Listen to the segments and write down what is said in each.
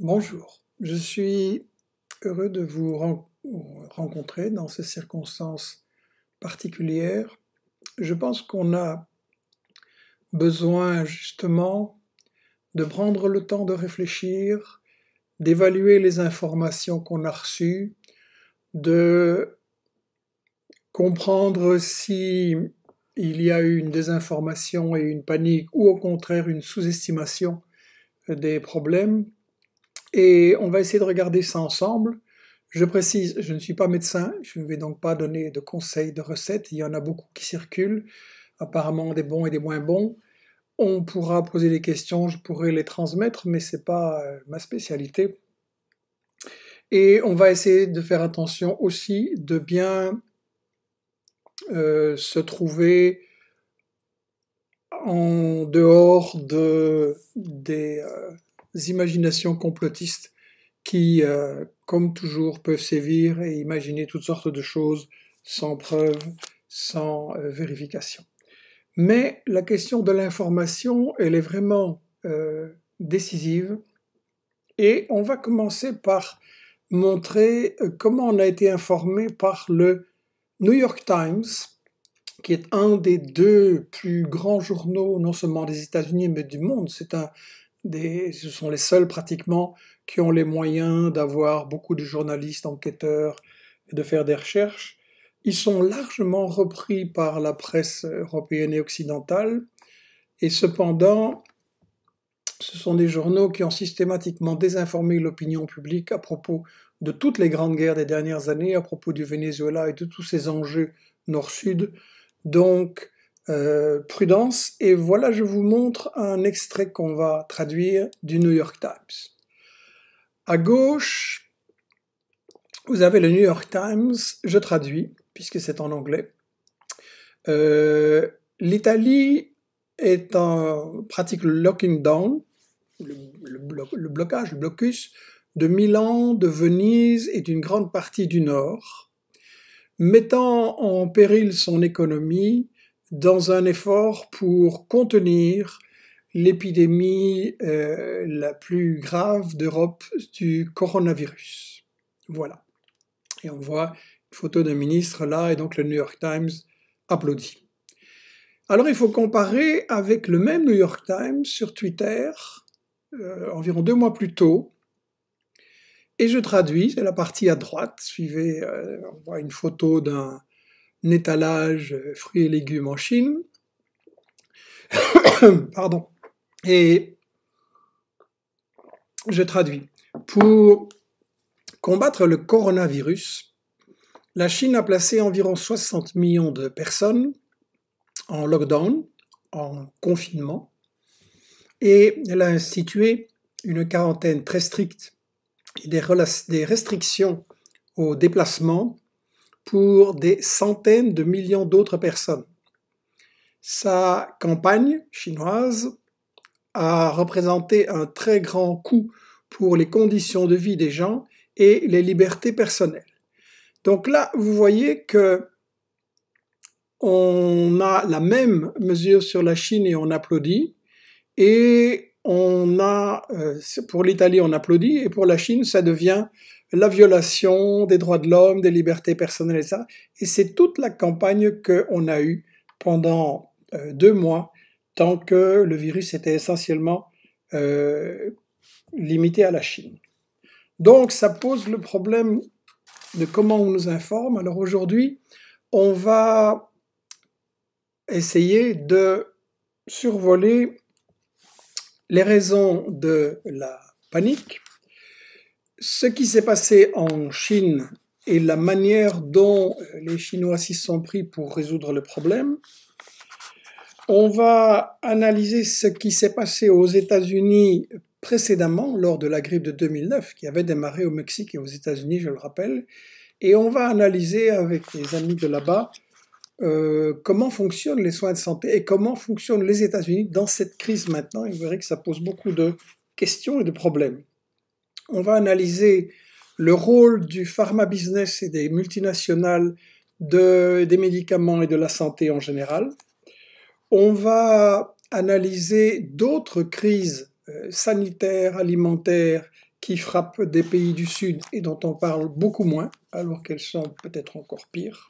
Bonjour, je suis heureux de vous rencontrer dans ces circonstances particulières. Je pense qu'on a besoin justement de prendre le temps de réfléchir, d'évaluer les informations qu'on a reçues, de comprendre si il y a eu une désinformation et une panique ou au contraire une sous-estimation des problèmes. Et on va essayer de regarder ça ensemble. Je précise, je ne suis pas médecin, je ne vais donc pas donner de conseils, de recettes. Il y en a beaucoup qui circulent, apparemment des bons et des moins bons. On pourra poser des questions, je pourrai les transmettre, mais ce n'est pas euh, ma spécialité. Et on va essayer de faire attention aussi de bien euh, se trouver en dehors de, des, euh, imaginations complotistes qui, euh, comme toujours, peuvent sévir et imaginer toutes sortes de choses sans preuve, sans euh, vérification. Mais la question de l'information, elle est vraiment euh, décisive. Et on va commencer par montrer comment on a été informé par le New York Times, qui est un des deux plus grands journaux, non seulement des États-Unis, mais du monde. C'est un ce sont les seuls pratiquement qui ont les moyens d'avoir beaucoup de journalistes, enquêteurs, et de faire des recherches. Ils sont largement repris par la presse européenne et occidentale, et cependant, ce sont des journaux qui ont systématiquement désinformé l'opinion publique à propos de toutes les grandes guerres des dernières années, à propos du Venezuela et de tous ces enjeux nord-sud. Donc, euh, prudence. Et voilà, je vous montre un extrait qu'on va traduire du New York Times. À gauche, vous avez le New York Times, je traduis, puisque c'est en anglais. Euh, L'Italie est en pratique le locking down, le blocage, le blocus de Milan, de Venise et d'une grande partie du Nord, mettant en péril son économie dans un effort pour contenir l'épidémie euh, la plus grave d'Europe du coronavirus. Voilà. Et on voit une photo d'un ministre là, et donc le New York Times applaudit. Alors il faut comparer avec le même New York Times sur Twitter, euh, environ deux mois plus tôt, et je traduis, c'est la partie à droite, suivez, euh, on voit une photo d'un étalage euh, fruits et légumes en Chine. Pardon. Et je traduis. Pour combattre le coronavirus, la Chine a placé environ 60 millions de personnes en lockdown, en confinement, et elle a institué une quarantaine très stricte et des, des restrictions aux déplacements pour des centaines de millions d'autres personnes. Sa campagne chinoise a représenté un très grand coût pour les conditions de vie des gens et les libertés personnelles. Donc là, vous voyez que on a la même mesure sur la Chine et on applaudit, et on a, euh, pour l'Italie, on applaudit, et pour la Chine, ça devient la violation des droits de l'homme, des libertés personnelles et Et c'est toute la campagne qu'on a eue pendant euh, deux mois, tant que le virus était essentiellement euh, limité à la Chine. Donc ça pose le problème de comment on nous informe. Alors aujourd'hui, on va essayer de survoler les raisons de la panique ce qui s'est passé en Chine et la manière dont les Chinois s'y sont pris pour résoudre le problème. On va analyser ce qui s'est passé aux États-Unis précédemment, lors de la grippe de 2009, qui avait démarré au Mexique et aux États-Unis, je le rappelle. Et on va analyser avec les amis de là-bas euh, comment fonctionnent les soins de santé et comment fonctionnent les États-Unis dans cette crise maintenant. Il vous verrez que ça pose beaucoup de questions et de problèmes on va analyser le rôle du pharma business et des multinationales des médicaments et de la santé en général. On va analyser d'autres crises euh, sanitaires, alimentaires qui frappent des pays du Sud et dont on parle beaucoup moins, alors qu'elles sont peut-être encore pires.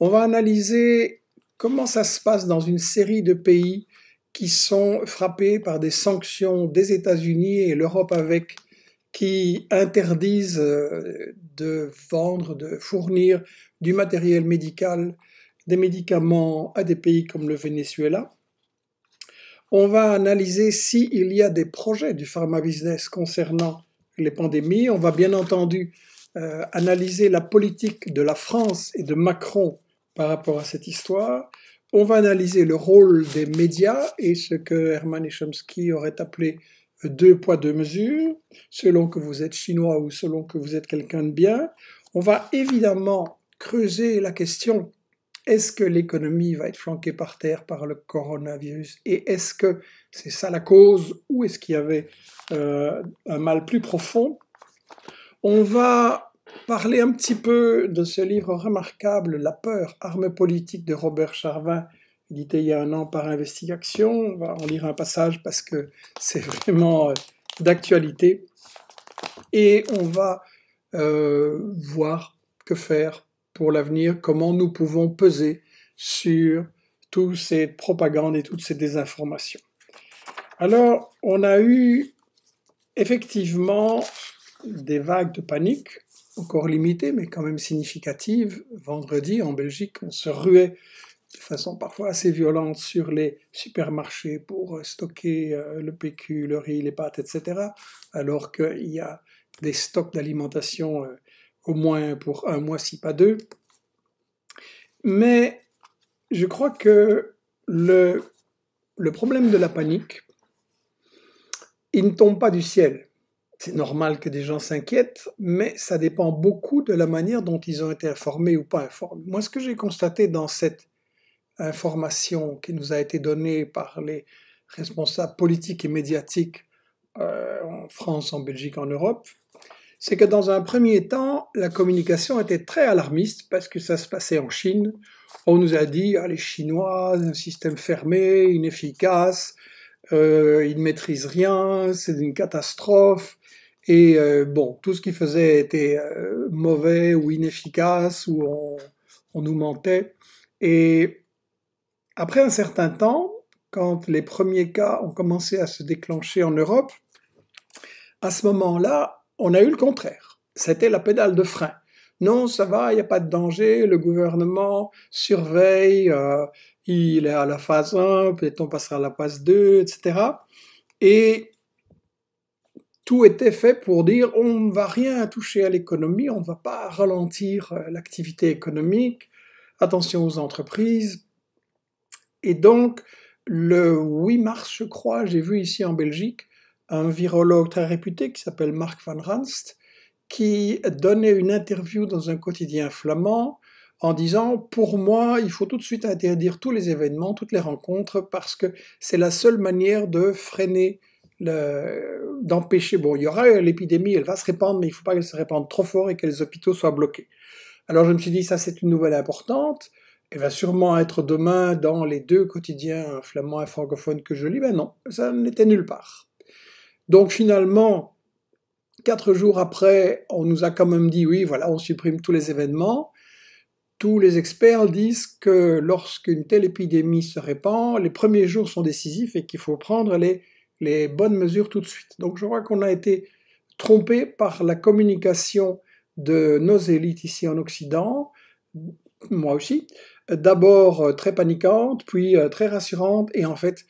On va analyser comment ça se passe dans une série de pays qui sont frappés par des sanctions des États-Unis et l'Europe avec qui interdisent euh, de vendre, de fournir du matériel médical, des médicaments à des pays comme le Venezuela. On va analyser s'il y a des projets du pharma business concernant les pandémies. On va bien entendu euh, analyser la politique de la France et de Macron par rapport à cette histoire. On va analyser le rôle des médias et ce que Herman Chomsky aurait appelé deux poids, deux mesures, selon que vous êtes chinois ou selon que vous êtes quelqu'un de bien. On va évidemment creuser la question est-ce que l'économie va être flanquée par terre par le coronavirus Et est-ce que c'est ça la cause Ou est-ce qu'il y avait euh, un mal plus profond On va parler un petit peu de ce livre remarquable, La peur, arme politique de Robert Charvin, édité il y a un an par Investigation. On va en lire un passage parce que c'est vraiment euh, d'actualité. Et on va euh, voir que faire pour l'avenir, comment nous pouvons peser sur toutes ces propagandes et toutes ces désinformations. Alors, on a eu effectivement des vagues de panique, encore limitées, mais quand même significatives. Vendredi, en Belgique, on se ruait de façon parfois assez violente sur les supermarchés pour euh, stocker euh, le PQ, le riz, les pâtes, etc. Alors qu'il y a des stocks d'alimentation euh, au moins pour un mois, si pas deux. Mais je crois que le, le problème de la panique, il ne tombe pas du ciel. C'est normal que des gens s'inquiètent, mais ça dépend beaucoup de la manière dont ils ont été informés ou pas informés. Moi, ce que j'ai constaté dans cette information qui nous a été donnée par les responsables politiques et médiatiques euh, en France, en Belgique, en Europe, c'est que dans un premier temps, la communication était très alarmiste parce que ça se passait en Chine. On nous a dit, ah, les Chinois, un système fermé, inefficace, euh, ils ne maîtrisent rien, c'est une catastrophe. Et euh, bon, tout ce qu'ils faisaient était mauvais ou inefficace, ou on, on nous mentait. Et après un certain temps, quand les premiers cas ont commencé à se déclencher en Europe, à ce moment-là, on a eu le contraire. C'était la pédale de frein. Non, ça va, il n'y a pas de danger, le gouvernement surveille, euh, il est à la phase 1, peut-être on passera à la phase 2, etc. Et tout était fait pour dire on ne va rien toucher à l'économie, on ne va pas ralentir euh, l'activité économique, attention aux entreprises, et donc, le 8 mars, je crois, j'ai vu ici en Belgique un virologue très réputé qui s'appelle Marc van Ranst, qui donnait une interview dans un quotidien flamand en disant Pour moi, il faut tout de suite interdire tous les événements, toutes les rencontres, parce que c'est la seule manière de freiner, d'empêcher. Bon, il y aura l'épidémie, elle va se répandre, mais il ne faut pas qu'elle se répande trop fort et que les hôpitaux soient bloqués. Alors je me suis dit Ça, c'est une nouvelle importante et va sûrement être demain dans les deux quotidiens flamands et francophones que je lis. Ben non, ça n'était nulle part. Donc finalement, quatre jours après, on nous a quand même dit oui, voilà, on supprime tous les événements. Tous les experts disent que lorsqu'une telle épidémie se répand, les premiers jours sont décisifs et qu'il faut prendre les, les bonnes mesures tout de suite. Donc je crois qu'on a été trompé par la communication de nos élites ici en Occident moi aussi, euh, d'abord euh, très paniquante, puis euh, très rassurante, et en fait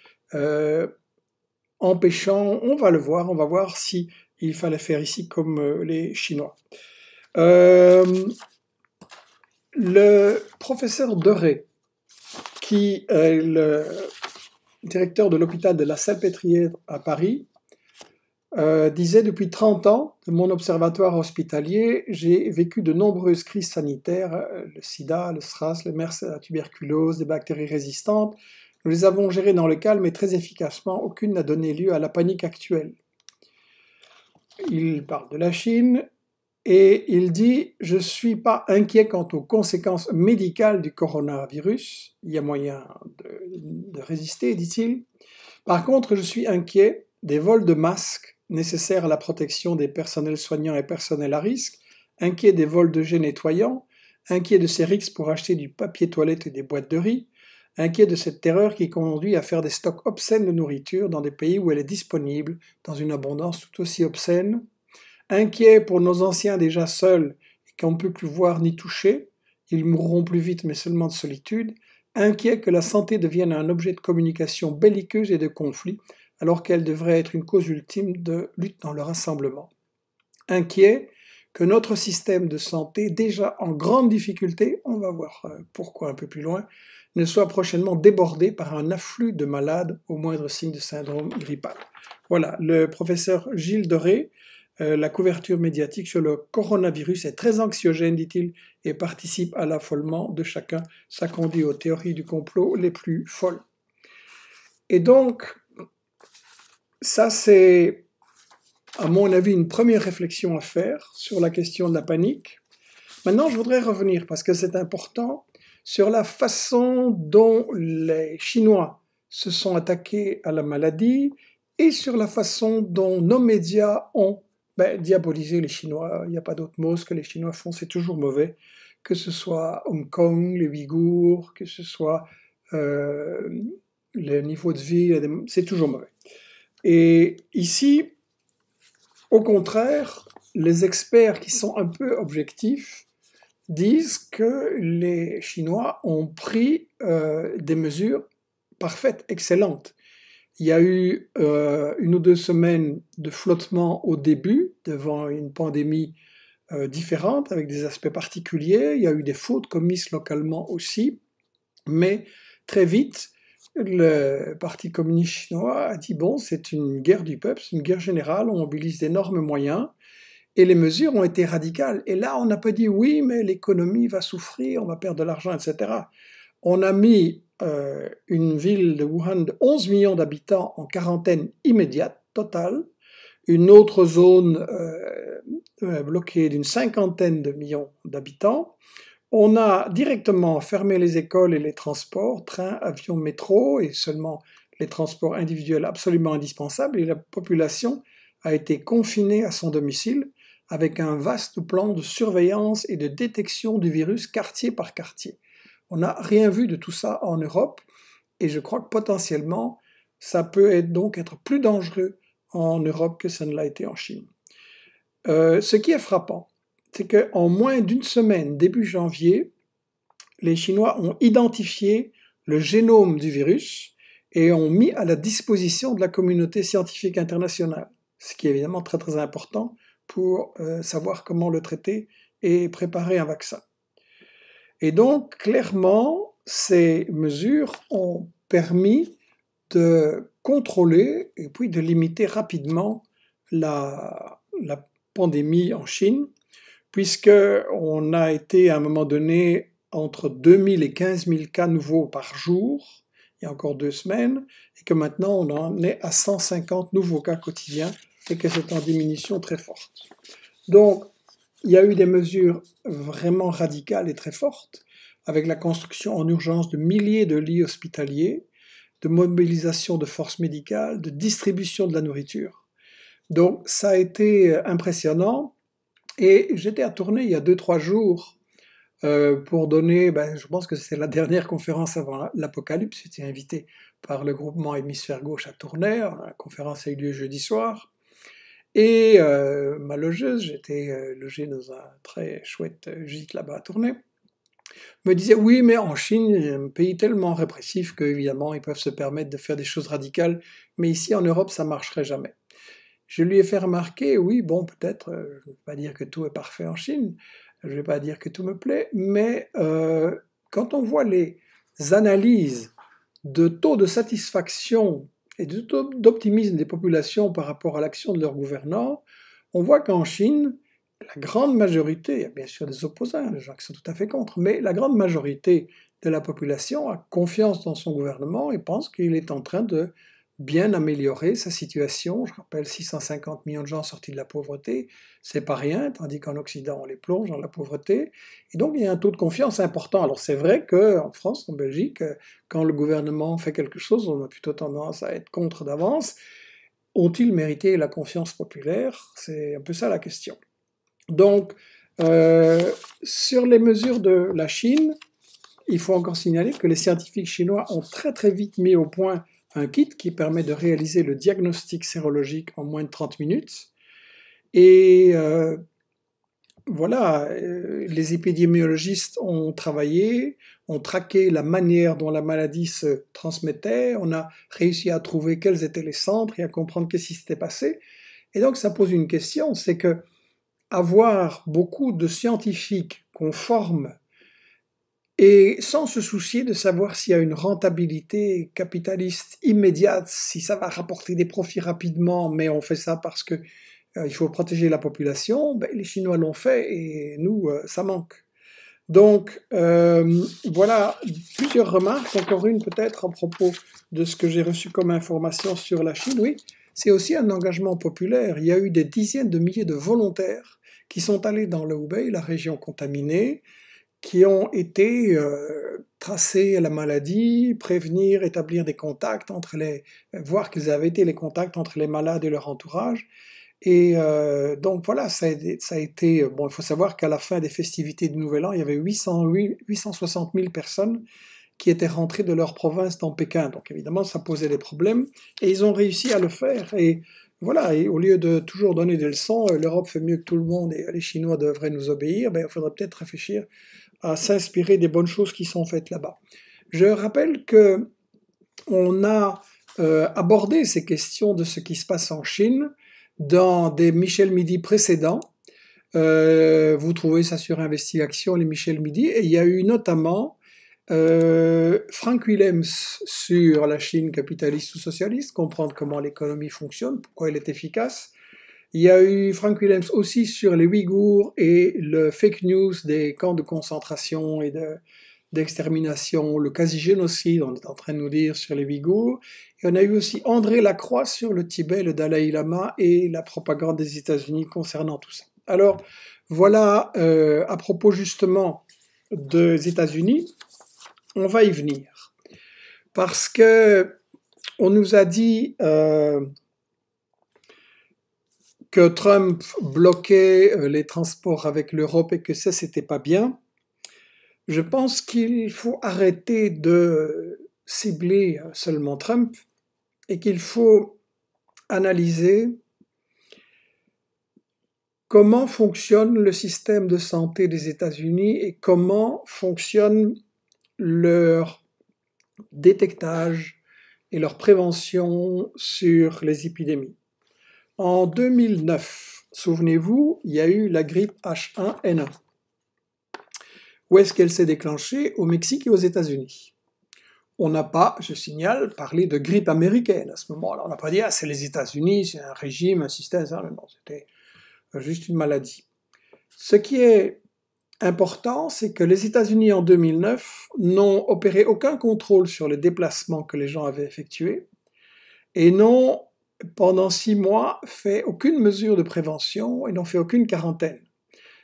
empêchant, on va le voir, on va voir si il fallait faire ici comme les Chinois. le professeur Doré, qui est le directeur de l'hôpital de la Salpêtrière à Paris, euh, disait depuis 30 ans de mon observatoire hospitalier, j'ai vécu de nombreuses crises sanitaires, euh, le sida, le SRAS, le MERS, la tuberculose, des bactéries résistantes. Nous les avons gérées dans le calme et très efficacement, aucune n'a donné lieu à la panique actuelle. Il parle de la Chine et il dit Je ne suis pas inquiet quant aux conséquences médicales du coronavirus. Il y a moyen de résister, dit-il. Par contre, je suis inquiet des vols de masques nécessaires à la protection des personnels soignants et personnels à risque, inquiets des vols de jets nettoyants, inquiets de ces rixes pour acheter du papier toilette et des boîtes de riz, inquiets de cette terreur qui conduit à faire des stocks obscènes de nourriture dans des pays où elle est disponible dans une abondance tout aussi obscène, inquiets pour nos anciens déjà seuls et qu'on peut plus voir ni toucher, ils mourront plus vite mais seulement de solitude, inquiets que la santé devienne un objet de communication belliqueuse et de conflit alors qu'elle devrait être une cause ultime de lutte dans le rassemblement. Inquiet que notre système de santé, déjà en grande difficulté, on va voir euh, pourquoi un peu plus loin, ne soit prochainement débordé par un afflux de malades au moindre signe de syndrome grippal. Voilà, le professeur Gilles Doré, euh, la couverture médiatique sur le coronavirus est très anxiogène, dit-il, et participe à l'affolement de chacun. Ça conduit aux théories du complot les plus folles. Et donc, ça, c'est, à mon avis, une première réflexion à faire sur la question de la panique. Maintenant, je voudrais revenir, parce que c'est important, sur la façon dont les Chinois se sont attaqués à la maladie et sur la façon dont nos médias ont ben, diabolisé les Chinois. Il n'y a pas d'autre mot. Ce que les Chinois font, c'est toujours mauvais. Que ce soit Hong Kong, les Ouïghours, que ce soit euh, le niveau de vie, c'est toujours mauvais. Et ici, au contraire, les experts qui sont un peu objectifs disent que les Chinois ont pris euh, des mesures parfaites, excellentes. Il y a eu euh, une ou deux semaines de flottement au début devant une pandémie euh, différente avec des aspects particuliers. Il y a eu des fautes commises localement aussi. Mais très vite, le Parti communiste chinois a dit, bon, c'est une guerre du peuple, c'est une guerre générale, on mobilise d'énormes moyens, et les mesures ont été radicales. Et là, on n'a pas dit, oui, mais l'économie va souffrir, on va perdre de l'argent, etc. On a mis euh, une ville de Wuhan de 11 millions d'habitants en quarantaine immédiate, totale, une autre zone euh, euh, bloquée d'une cinquantaine de millions d'habitants, on a directement fermé les écoles et les transports, trains, avions, métro, et seulement les transports individuels absolument indispensables, et la population a été confinée à son domicile avec un vaste plan de surveillance et de détection du virus quartier par quartier. On n'a rien vu de tout ça en Europe, et je crois que potentiellement, ça peut être donc être plus dangereux en Europe que ça ne l'a été en Chine. Euh, ce qui est frappant, c'est qu'en moins d'une semaine, début janvier, les Chinois ont identifié le génome du virus et ont mis à la disposition de la communauté scientifique internationale, ce qui est évidemment très très important pour euh, savoir comment le traiter et préparer un vaccin. Et donc, clairement, ces mesures ont permis de contrôler et puis de limiter rapidement la pandémie en Chine puisque on a été à un moment donné entre 2000 et 15 000 cas nouveaux par jour, il y a encore deux semaines, et que maintenant on en est à 150 nouveaux cas quotidiens et que c'est en diminution très forte. Donc, il y a eu des mesures vraiment radicales et très fortes, avec la construction en urgence de milliers de lits hospitaliers, de mobilisation de forces médicales, de distribution de la nourriture. Donc ça a été impressionnant et j'étais à Tournai il y a 2-3 jours euh, pour donner, ben, je pense que c'était la dernière conférence avant l'apocalypse, j'étais invité par le groupement Hémisphère Gauche à Tournai, la conférence a eu lieu jeudi soir, et euh, ma logeuse, j'étais euh, logé dans un très chouette gîte là-bas à Tournai, me disait oui mais en Chine, un pays tellement répressif qu'évidemment ils peuvent se permettre de faire des choses radicales, mais ici en Europe ça marcherait jamais. Je lui ai fait remarquer, oui, bon, peut-être, euh, je ne vais pas dire que tout est parfait en Chine, je ne vais pas dire que tout me plaît, mais euh, quand on voit les analyses de taux de satisfaction et de taux d'optimisme des populations par rapport à l'action de leurs gouvernants, on voit qu'en Chine, la grande majorité, il y a bien sûr des opposants, des gens qui sont tout à fait contre, mais la grande majorité de la population a confiance dans son gouvernement et pense qu'il est en train de bien améliorer sa situation. Je rappelle 650 millions de gens sortis de la pauvreté, c'est pas rien, tandis qu'en Occident on les plonge dans la pauvreté. Et donc il y a un taux de confiance important. Alors c'est vrai qu'en France, en Belgique, quand le gouvernement fait quelque chose, on a plutôt tendance à être contre d'avance. Ont-ils mérité la confiance populaire C'est un peu ça la question. Donc euh, sur les mesures de la Chine, il faut encore signaler que les scientifiques chinois ont très très vite mis au point un kit qui permet de réaliser le diagnostic sérologique en moins de 30 minutes. Et euh, voilà, euh, les épidémiologistes ont travaillé, ont traqué la manière dont la maladie se transmettait, on a réussi à trouver quels étaient les centres et à comprendre qu'est-ce qui s'était passé. Et donc ça pose une question, c'est que avoir beaucoup de scientifiques qu'on forme et sans se soucier de savoir s'il y a une rentabilité capitaliste immédiate, si ça va rapporter des profits rapidement, mais on fait ça parce que euh, il faut protéger la population, ben, les Chinois l'ont fait et nous, euh, ça manque. Donc euh, voilà plusieurs remarques, encore une peut-être à propos de ce que j'ai reçu comme information sur la Chine. Oui, c'est aussi un engagement populaire. Il y a eu des dizaines de milliers de volontaires qui sont allés dans le Hubei, la région contaminée, qui ont été euh, tracés à la maladie, prévenir, établir des contacts entre les, euh, voir qu'ils avaient été les contacts entre les malades et leur entourage. Et euh, donc voilà, ça a, été, bon, il faut savoir qu'à la fin des festivités du Nouvel An, il y avait 860 000 personnes qui étaient rentrées de leur province dans Pékin. Donc évidemment, ça posait des problèmes et ils ont réussi à le faire. Et voilà, et au lieu de toujours donner des leçons, l'Europe fait mieux que tout le monde et les Chinois devraient nous obéir, ben, il faudrait peut-être réfléchir à s'inspirer des bonnes choses qui sont faites là-bas. Je rappelle que on a euh, abordé ces questions de ce qui se passe en Chine dans des Michel Midi précédents. Euh, vous trouvez ça sur Investigation, les Michel Midi, et il y a eu notamment euh, Frank Willems sur la Chine capitaliste ou socialiste, comprendre comment l'économie fonctionne, pourquoi elle est efficace, il y a eu Frank Williams aussi sur les Ouïghours et le fake news des camps de concentration et d'extermination, le quasi-génocide, on est en train de nous dire, sur les Ouïghours. Et on a eu aussi André Lacroix sur le Tibet, le Dalai Lama et la propagande des États-Unis concernant tout ça. Alors, voilà euh, à propos justement des États-Unis. On va y venir. Parce que on nous a dit, euh, que Trump bloquait euh, les transports avec l'Europe et que ça, c'était pas bien. Je pense qu'il faut arrêter de cibler euh, seulement Trump et qu'il faut analyser comment fonctionne le système de santé des États-Unis et comment fonctionne leur détectage et leur prévention sur les épidémies. En 2009, souvenez-vous, il y a eu la grippe H1N1. Où est-ce qu'elle s'est déclenchée Au Mexique et aux États-Unis. On n'a pas, je signale, parlé de grippe américaine à ce moment-là. On n'a pas dit, ah, c'est les États-Unis, c'est un régime, un système, ça. Non, c'était juste une maladie. Ce qui est important, c'est que les États-Unis en 2009 n'ont opéré aucun contrôle sur les déplacements que les gens avaient effectués et n'ont pendant six mois, fait aucune mesure de prévention et n'ont fait aucune quarantaine.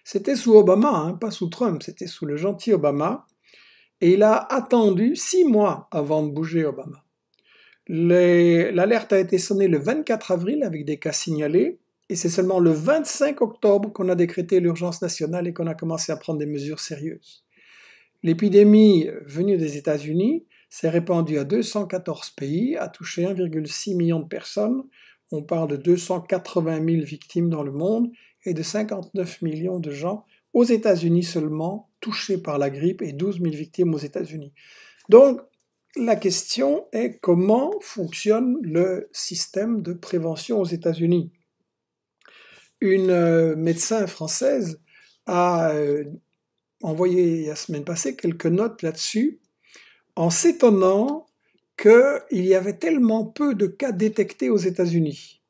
C'était sous Obama, hein, pas sous Trump, c'était sous le gentil Obama. Et il a attendu six mois avant de bouger Obama. L'alerte a été sonnée le 24 avril avec des cas signalés, et c'est seulement le 25 octobre qu'on a décrété l'urgence nationale et qu'on a commencé à prendre des mesures sérieuses. L'épidémie venue des États-Unis s'est répandu à 214 pays, a touché 1,6 million de personnes. On parle de 280 000 victimes dans le monde et de 59 millions de gens aux États-Unis seulement touchés par la grippe et 12 000 victimes aux États-Unis. Donc, la question est comment fonctionne le système de prévention aux États-Unis. Une euh, médecin française a euh, envoyé la semaine passée quelques notes là-dessus en s'étonnant qu'il y avait tellement peu de cas détectés aux États-Unis.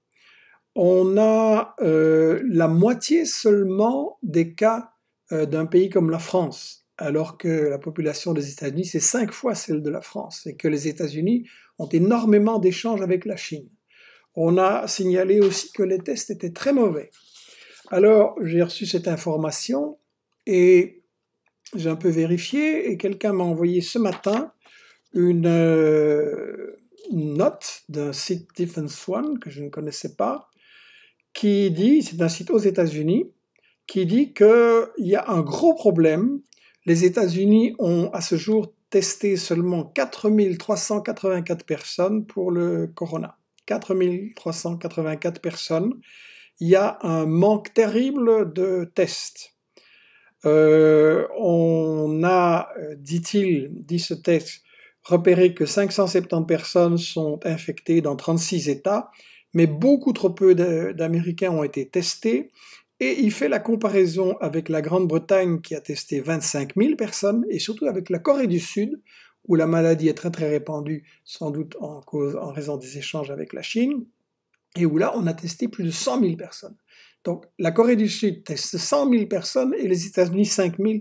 On a euh, la moitié seulement des cas euh, d'un pays comme la France, alors que la population des États-Unis, c'est cinq fois celle de la France, et que les États-Unis ont énormément d'échanges avec la Chine. On a signalé aussi que les tests étaient très mauvais. Alors, j'ai reçu cette information et j'ai un peu vérifié, et quelqu'un m'a envoyé ce matin une euh, note d'un site Defense One que je ne connaissais pas, qui dit, c'est un site aux États-Unis, qui dit qu'il y a un gros problème. Les États-Unis ont à ce jour testé seulement 4384 personnes pour le corona. 4384 personnes. Il y a un manque terrible de tests. Euh, on a, euh, dit-il, dit ce texte, repéré que 570 personnes sont infectées dans 36 États, mais beaucoup trop peu d'Américains ont été testés. Et il fait la comparaison avec la Grande-Bretagne qui a testé 25 000 personnes et surtout avec la Corée du Sud où la maladie est très très répandue, sans doute en, cause, en raison des échanges avec la Chine, et où là on a testé plus de 100 000 personnes. Donc la Corée du Sud teste 100 000 personnes et les États-Unis 5 000.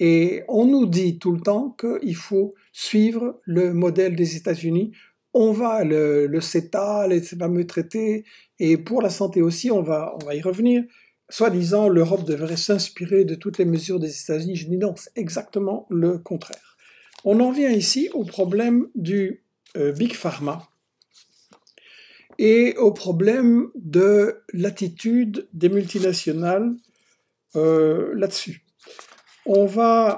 Et on nous dit tout le temps qu'il faut suivre le modèle des États-Unis. On va, le, le, CETA, les fameux traités, et pour la santé aussi, on va, on va y revenir. Soi-disant, l'Europe devrait s'inspirer de toutes les mesures des États-Unis. Je dis non, c'est exactement le contraire. On en vient ici au problème du euh, Big Pharma et au problème de l'attitude des multinationales euh, là-dessus on va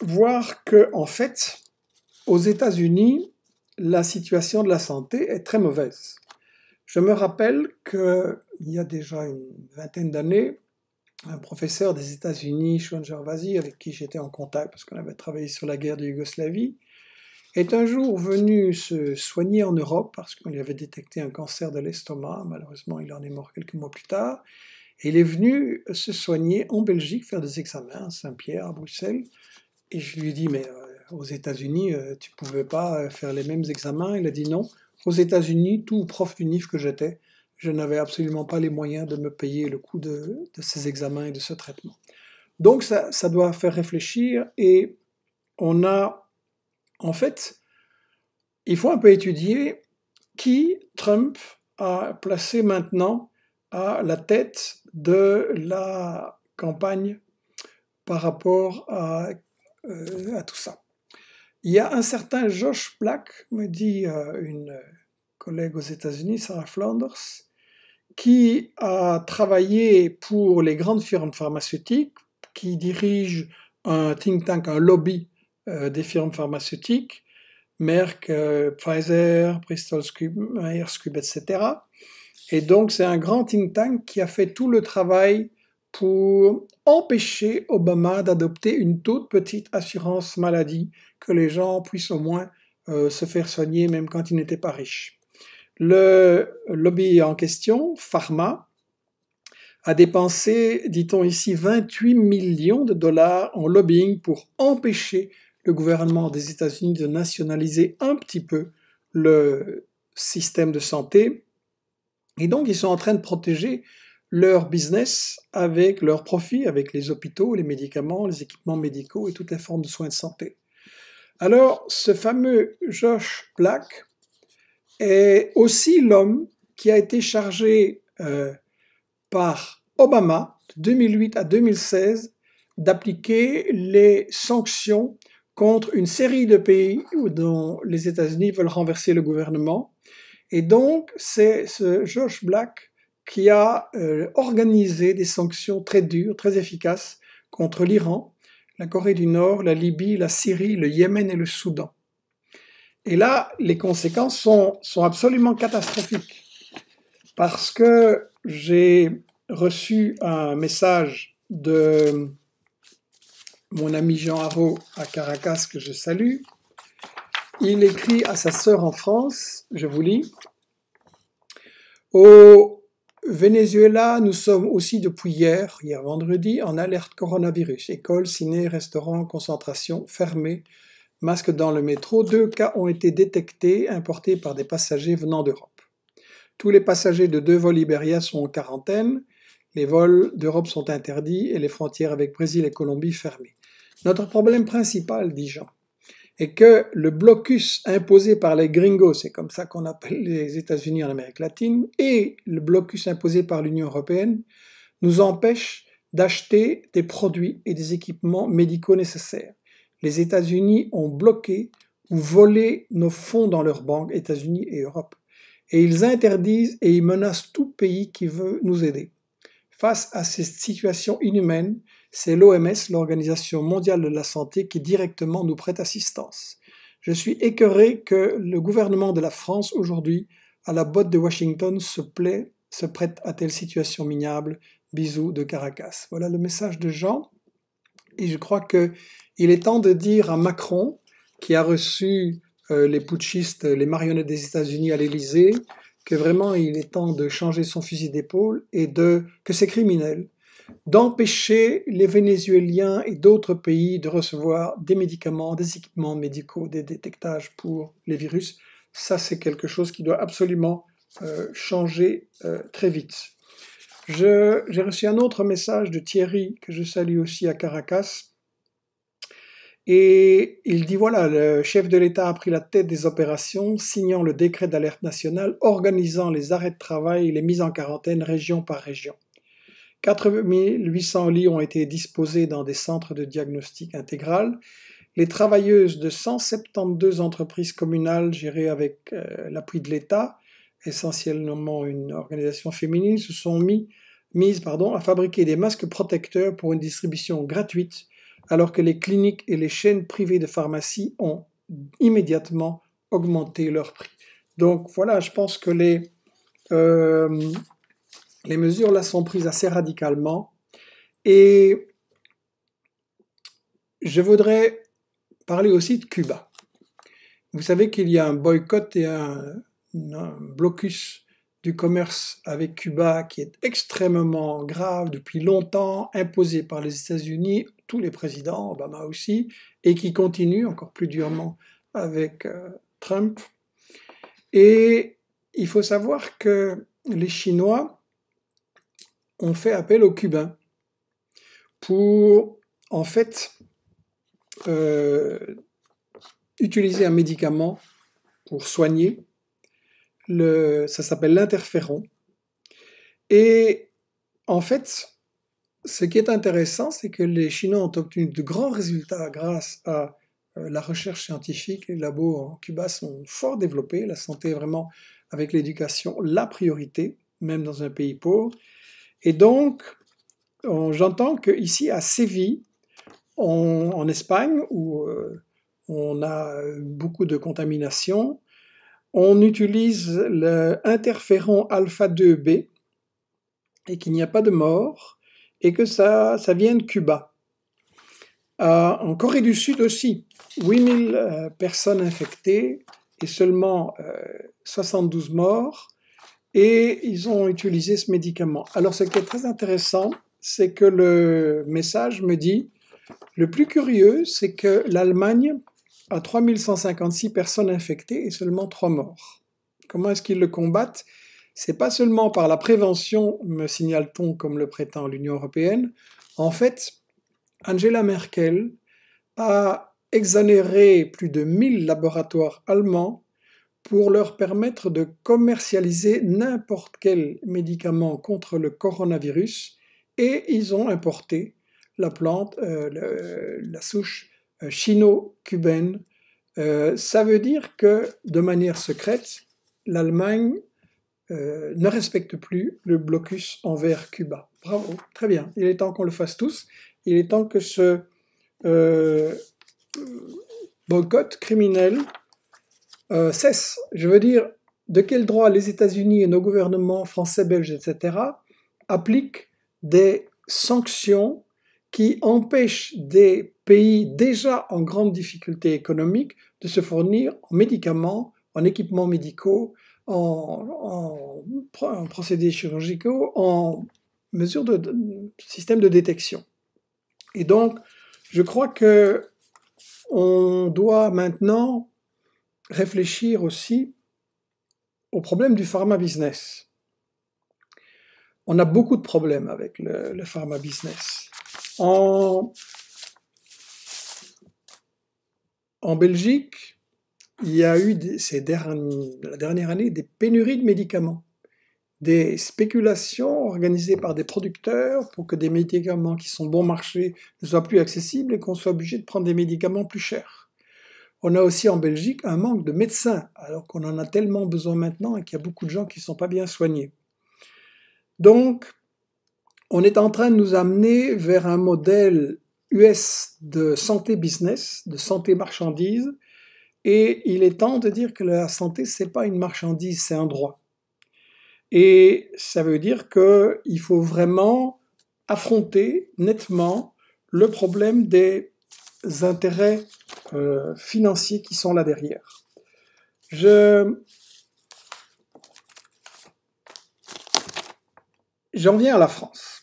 voir que, en fait, aux États-Unis, la situation de la santé est très mauvaise. Je me rappelle qu'il y a déjà une vingtaine d'années, un professeur des États-Unis, Sean Gervasi, avec qui j'étais en contact parce qu'on avait travaillé sur la guerre de Yougoslavie, est un jour venu se soigner en Europe parce qu'on lui avait détecté un cancer de l'estomac. Malheureusement, il en est mort quelques mois plus tard il est venu se soigner en Belgique, faire des examens à Saint-Pierre, à Bruxelles. Et je lui ai dit, mais euh, aux États-Unis, euh, tu ne pouvais pas euh, faire les mêmes examens. Il a dit non. Aux États-Unis, tout prof NIF que j'étais, je n'avais absolument pas les moyens de me payer le coût de, de ces examens et de ce traitement. Donc ça, ça, doit faire réfléchir et on a, en fait, il faut un peu étudier qui Trump a placé maintenant à la tête de la campagne par rapport euh, à, tout ça. Il y a un certain Josh Black, me dit euh, une collègue aux États-Unis, Sarah Flanders, qui a travaillé pour les grandes firmes pharmaceutiques, qui dirige un think tank, un lobby euh, des firmes pharmaceutiques, Merck, Pfizer, Bristol Myers Squibb, etc. Et donc, c'est un grand think tank qui a fait tout le travail pour empêcher Obama d'adopter une toute petite assurance maladie, que les gens puissent au moins euh, se faire soigner même quand ils n'étaient pas riches. Le lobby en question, Pharma, a dépensé, dit-on ici, 28 millions de dollars en lobbying pour empêcher le gouvernement des États-Unis de nationaliser un petit peu le système de santé et donc, ils sont en train de protéger leur business avec leurs profits, avec les hôpitaux, les médicaments, les équipements médicaux et toutes les formes de soins de santé. Alors, ce fameux Josh Black est aussi l'homme qui a été chargé euh, par Obama de 2008 à 2016 d'appliquer les sanctions contre une série de pays dont les États-Unis veulent renverser le gouvernement et donc, c'est ce George Black qui a euh, organisé des sanctions très dures, très efficaces contre l'Iran, la Corée du Nord, la Libye, la Syrie, le Yémen et le Soudan. Et là, les conséquences sont, sont absolument catastrophiques. Parce que j'ai reçu un message de mon ami Jean Haro à Caracas, que je salue, il écrit à sa sœur en France, je vous lis, Au Venezuela, nous sommes aussi depuis hier, hier vendredi, en alerte coronavirus. Écoles, ciné, restaurants, concentration fermés, masques dans le métro. Deux cas ont été détectés, importés par des passagers venant d'Europe. Tous les passagers de deux vols Iberia sont en quarantaine. Les vols d'Europe sont interdits et les frontières avec Brésil et Colombie fermées. Notre problème principal, dit Jean, et que le blocus imposé par les gringos, c'est comme ça qu'on appelle les États-Unis en Amérique latine, et le blocus imposé par l'Union européenne nous empêchent d'acheter des produits et des équipements médicaux nécessaires. Les États-Unis ont bloqué ou volé nos fonds dans leurs banques, États-Unis et Europe. Et ils interdisent et ils menacent tout pays qui veut nous aider. Face à cette situation inhumaine, c'est l'OMS, l'Organisation mondiale de la santé, qui directement nous prête assistance. Je suis écœuré que le gouvernement de la France aujourd'hui, à la botte de Washington, se plaît, se prête à telle situation minable. Bisous de Caracas. Voilà le message de Jean. Et je crois qu'il est temps de dire à Macron, qui a reçu euh, les putschistes, les marionnettes des États-Unis à l'Élysée, que vraiment il est temps de changer son fusil d'épaule et de que ces criminels d'empêcher les Vénézuéliens et d'autres pays de recevoir des médicaments, des équipements médicaux, des détectages pour les virus. Ça, c'est quelque chose qui doit absolument euh, changer euh, très vite. J'ai reçu un autre message de Thierry, que je salue aussi à Caracas. Et il dit, voilà, le chef de l'État a pris la tête des opérations, signant le décret d'alerte nationale, organisant les arrêts de travail et les mises en quarantaine région par région. 800 lits ont été disposés dans des centres de diagnostic intégral. Les travailleuses de 172 entreprises communales gérées avec euh, l'appui de l'État, essentiellement une organisation féminine, se sont mis, mises pardon, à fabriquer des masques protecteurs pour une distribution gratuite, alors que les cliniques et les chaînes privées de pharmacie ont immédiatement augmenté leur prix. Donc voilà, je pense que les, euh, les mesures là sont prises assez radicalement et je voudrais parler aussi de Cuba. Vous savez qu'il y a un boycott et un, blocus du commerce avec Cuba qui est extrêmement grave depuis longtemps, imposé par les États-Unis, tous les présidents, Obama aussi, et qui continue encore plus durement avec euh, Trump. Et il faut savoir que les Chinois on fait appel aux Cubains pour, en fait, euh, utiliser un médicament pour soigner. ça s'appelle l'interféron. Et en fait, ce qui est intéressant, c'est que les Chinois ont obtenu de grands résultats grâce à euh, la recherche scientifique. Les labos en Cuba sont fort développés. La santé est vraiment, avec l'éducation, la priorité, même dans un pays pauvre. Et donc, j'entends qu'ici, à Séville, en Espagne, où euh, on a beaucoup de contamination, on utilise l'interféron alpha-2b et qu'il n'y a pas de mort et que ça, vient de Cuba. Euh, en Corée du Sud aussi, 8000 euh, personnes infectées et seulement 72 morts et ils ont utilisé ce médicament. Alors ce qui est très intéressant, c'est que le message me dit, le plus curieux, c'est que l'Allemagne a 3156 personnes infectées et seulement 3 morts. Comment est-ce qu'ils le combattent C'est pas seulement par la prévention, me signale-t-on comme le prétend l'Union européenne. En fait, Angela Merkel a exonéré plus de 1000 laboratoires allemands pour leur permettre de commercialiser n'importe quel médicament contre le coronavirus et ils ont importé la plante, euh, la souche euh, chino-cubaine. Euh, ça veut dire que de manière secrète, l'Allemagne ne respecte plus le blocus envers Cuba. Bravo, très bien. Il est temps qu'on le fasse tous. Il est temps que ce boycott criminel euh, cesse. Je veux dire, de quel droit les États-Unis et nos gouvernements français, belges, etc., appliquent des sanctions qui empêchent des pays déjà en grande difficulté économique de se fournir en médicaments, en équipements médicaux, en, procédés chirurgicaux, en mesures de, de, système de détection. Et donc, je crois que on doit maintenant réfléchir aussi au problème du pharma business. On a beaucoup de problèmes avec le, pharma business. En, Belgique, il y a eu ces derniers, la dernière année des pénuries de médicaments, des spéculations organisées par des producteurs pour que des médicaments qui sont bon marché ne soient plus accessibles et qu'on soit obligé de prendre des médicaments plus chers. On a aussi en Belgique un manque de médecins, alors qu'on en a tellement besoin maintenant et qu'il y a beaucoup de gens qui ne sont pas bien soignés. Donc, on est en train de nous amener vers un modèle US de santé business, de santé marchandise, et il est temps de dire que la santé, c'est pas une marchandise, c'est un droit. Et ça veut dire qu'il faut vraiment affronter nettement le problème des intérêts euh, financiers qui sont là derrière. Je... J'en viens à la France.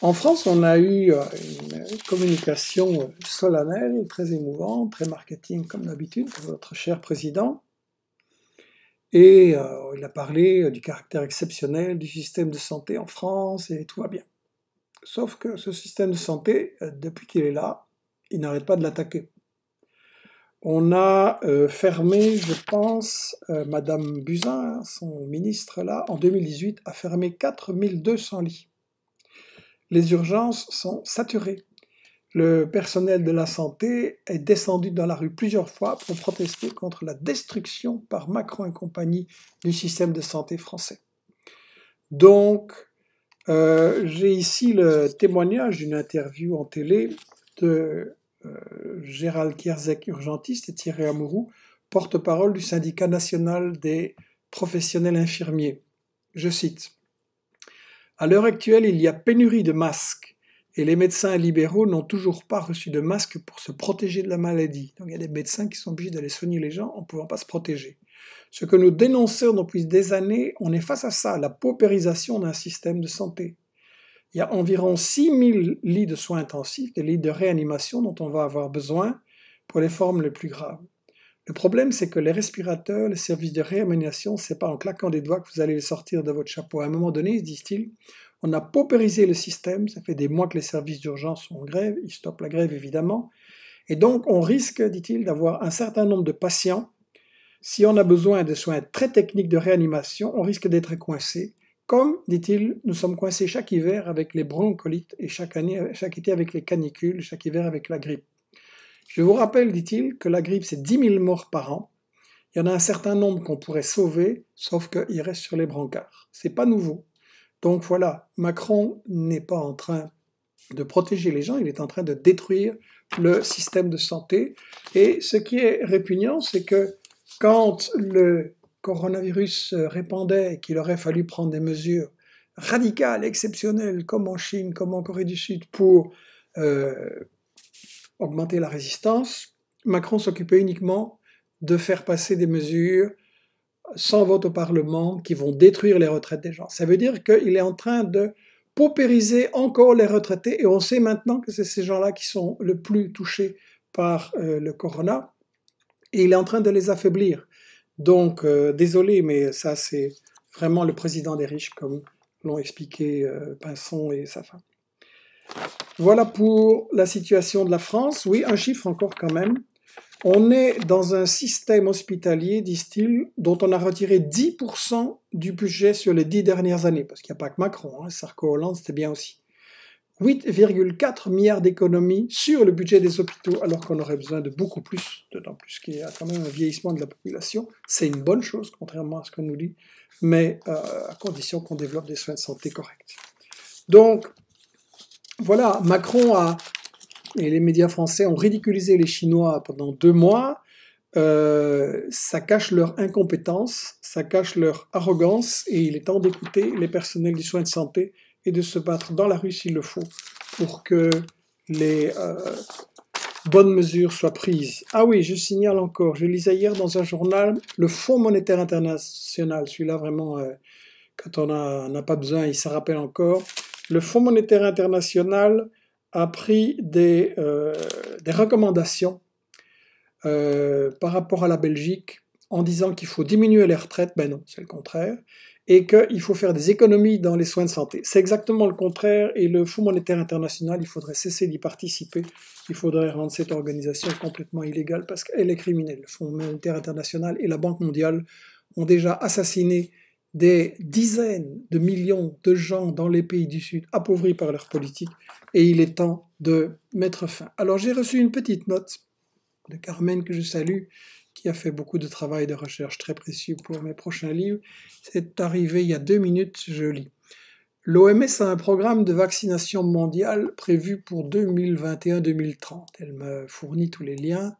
En France, on a eu euh, une communication euh, solennelle, très émouvante, très marketing comme d'habitude, votre cher président. Et il a parlé du caractère exceptionnel du système de santé en France et tout va bien. Sauf que ce système de santé, euh, depuis qu'il est là, il n'arrête pas de l'attaquer. On a euh, fermé, je pense, euh, Madame Buzin son ministre là, en 2018, a fermé 4200 lits. Les urgences sont saturées. Le personnel de la santé est descendu dans la rue plusieurs fois pour protester contre la destruction par Macron et compagnie du système de santé français. Donc, euh, j'ai ici le témoignage d'une interview en télé de euh, Gérald Kierzek, urgentiste, et Thierry Amourou, porte-parole du syndicat national des professionnels infirmiers. Je cite À l'heure actuelle, il y a pénurie de masques et les médecins libéraux n'ont toujours pas reçu de masques pour se protéger de la maladie. Donc il y a des médecins qui sont obligés d'aller soigner les gens en ne pouvant pas se protéger. Ce que nous dénonçons depuis des années, on est face à ça, la paupérisation d'un système de santé. Il y a environ 6000 lits de soins intensifs, des lits de réanimation dont on va avoir besoin pour les formes les plus graves. Le problème, c'est que les respirateurs, les services de réanimation, c'est pas en claquant des doigts que vous allez les sortir de votre chapeau. À un moment donné, disent-ils, on a paupérisé le système, ça fait des mois que les services d'urgence sont en grève, ils stoppent la grève évidemment, et donc on risque, dit-il, d'avoir un certain nombre de patients si on a besoin de soins très techniques de réanimation, on risque d'être coincé. Comme, dit-il, nous sommes coincés chaque hiver avec les broncholites et chaque, été avec les canicules, chaque hiver avec la grippe. Je vous rappelle, dit-il, que la grippe, c'est 10 000 morts par an. Il y en a un certain nombre qu'on pourrait sauver, sauf qu'il reste sur les brancards. C'est pas nouveau. Donc voilà, Macron n'est pas en train de protéger les gens, il est en train de détruire le système de santé. Et ce qui est répugnant, c'est que quand le coronavirus se répandait et qu'il aurait fallu prendre des mesures radicales, exceptionnelles, comme en Chine, comme en Corée du Sud, pour euh, augmenter la résistance, Macron s'occupait uniquement de faire passer des mesures sans vote au Parlement qui vont détruire les retraites des gens. Ça veut dire qu'il est en train de paupériser encore les retraités et on sait maintenant que c'est ces gens-là qui sont le plus touchés par euh, le corona. Et il est en train de les affaiblir. Donc, euh, désolé, mais ça, c'est vraiment le président des riches, comme l'ont expliqué euh, Pinson et sa femme. Voilà pour la situation de la France. Oui, un chiffre encore quand même. On est dans un système hospitalier, disent-ils, dont on a retiré 10% du budget sur les dix dernières années, parce qu'il n'y a pas que Macron, hein. Sarko Hollande, c'était bien aussi. 8,4 milliards d'économies sur le budget des hôpitaux, alors qu'on aurait besoin de beaucoup plus, d'autant plus qu'il y a quand même un vieillissement de la population. C'est une bonne chose, contrairement à ce qu'on nous dit, mais euh, à condition qu'on développe des soins de santé corrects. Donc, voilà, Macron a, et les médias français ont ridiculisé les Chinois pendant deux mois. Euh, ça cache leur incompétence, ça cache leur arrogance, et il est temps d'écouter les personnels du soin de santé et de se battre dans la rue s'il le faut pour que les euh, bonnes mesures soient prises. Ah oui, je signale encore, je lisais hier dans un journal, le Fonds monétaire international, celui-là vraiment, euh, quand on n'a pas besoin, il s'en rappelle encore, le Fonds monétaire international a pris des, euh, des recommandations par rapport à la Belgique en disant qu'il faut diminuer les retraites, ben non, c'est le contraire et qu'il faut faire des économies dans les soins de santé. C'est exactement le contraire et le Fonds monétaire international, il faudrait cesser d'y participer. Il faudrait rendre cette organisation complètement illégale parce qu'elle est criminelle. Le Fonds monétaire international et la Banque mondiale ont déjà assassiné des dizaines de millions de gens dans les pays du Sud appauvris par leur politique et il est temps de mettre fin. Alors j'ai reçu une petite note de Carmen que je salue qui a fait beaucoup de travail de recherche très précieux pour mes prochains livres. C'est arrivé il y a deux minutes, je lis. L'OMS a un programme de vaccination mondiale prévu pour 2021-2030. Elle me fournit tous les liens.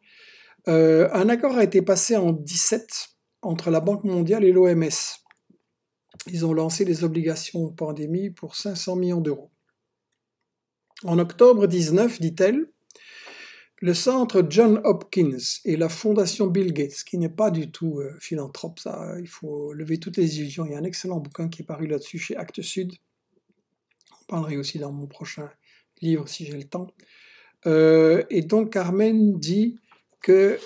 Euh, un accord a été passé en 17 entre la Banque mondiale et l'OMS. Ils ont lancé des obligations pandémie pour 500 millions d'euros. En octobre 19, dit-elle, le centre John Hopkins et la fondation Bill Gates, qui n'est pas du tout euh, philanthrope, ça, euh, il faut lever toutes les illusions. Il y a un excellent bouquin qui est paru là-dessus chez Actes Sud. On parlerait aussi dans mon prochain livre si j'ai le temps. Euh, et donc Carmen dit que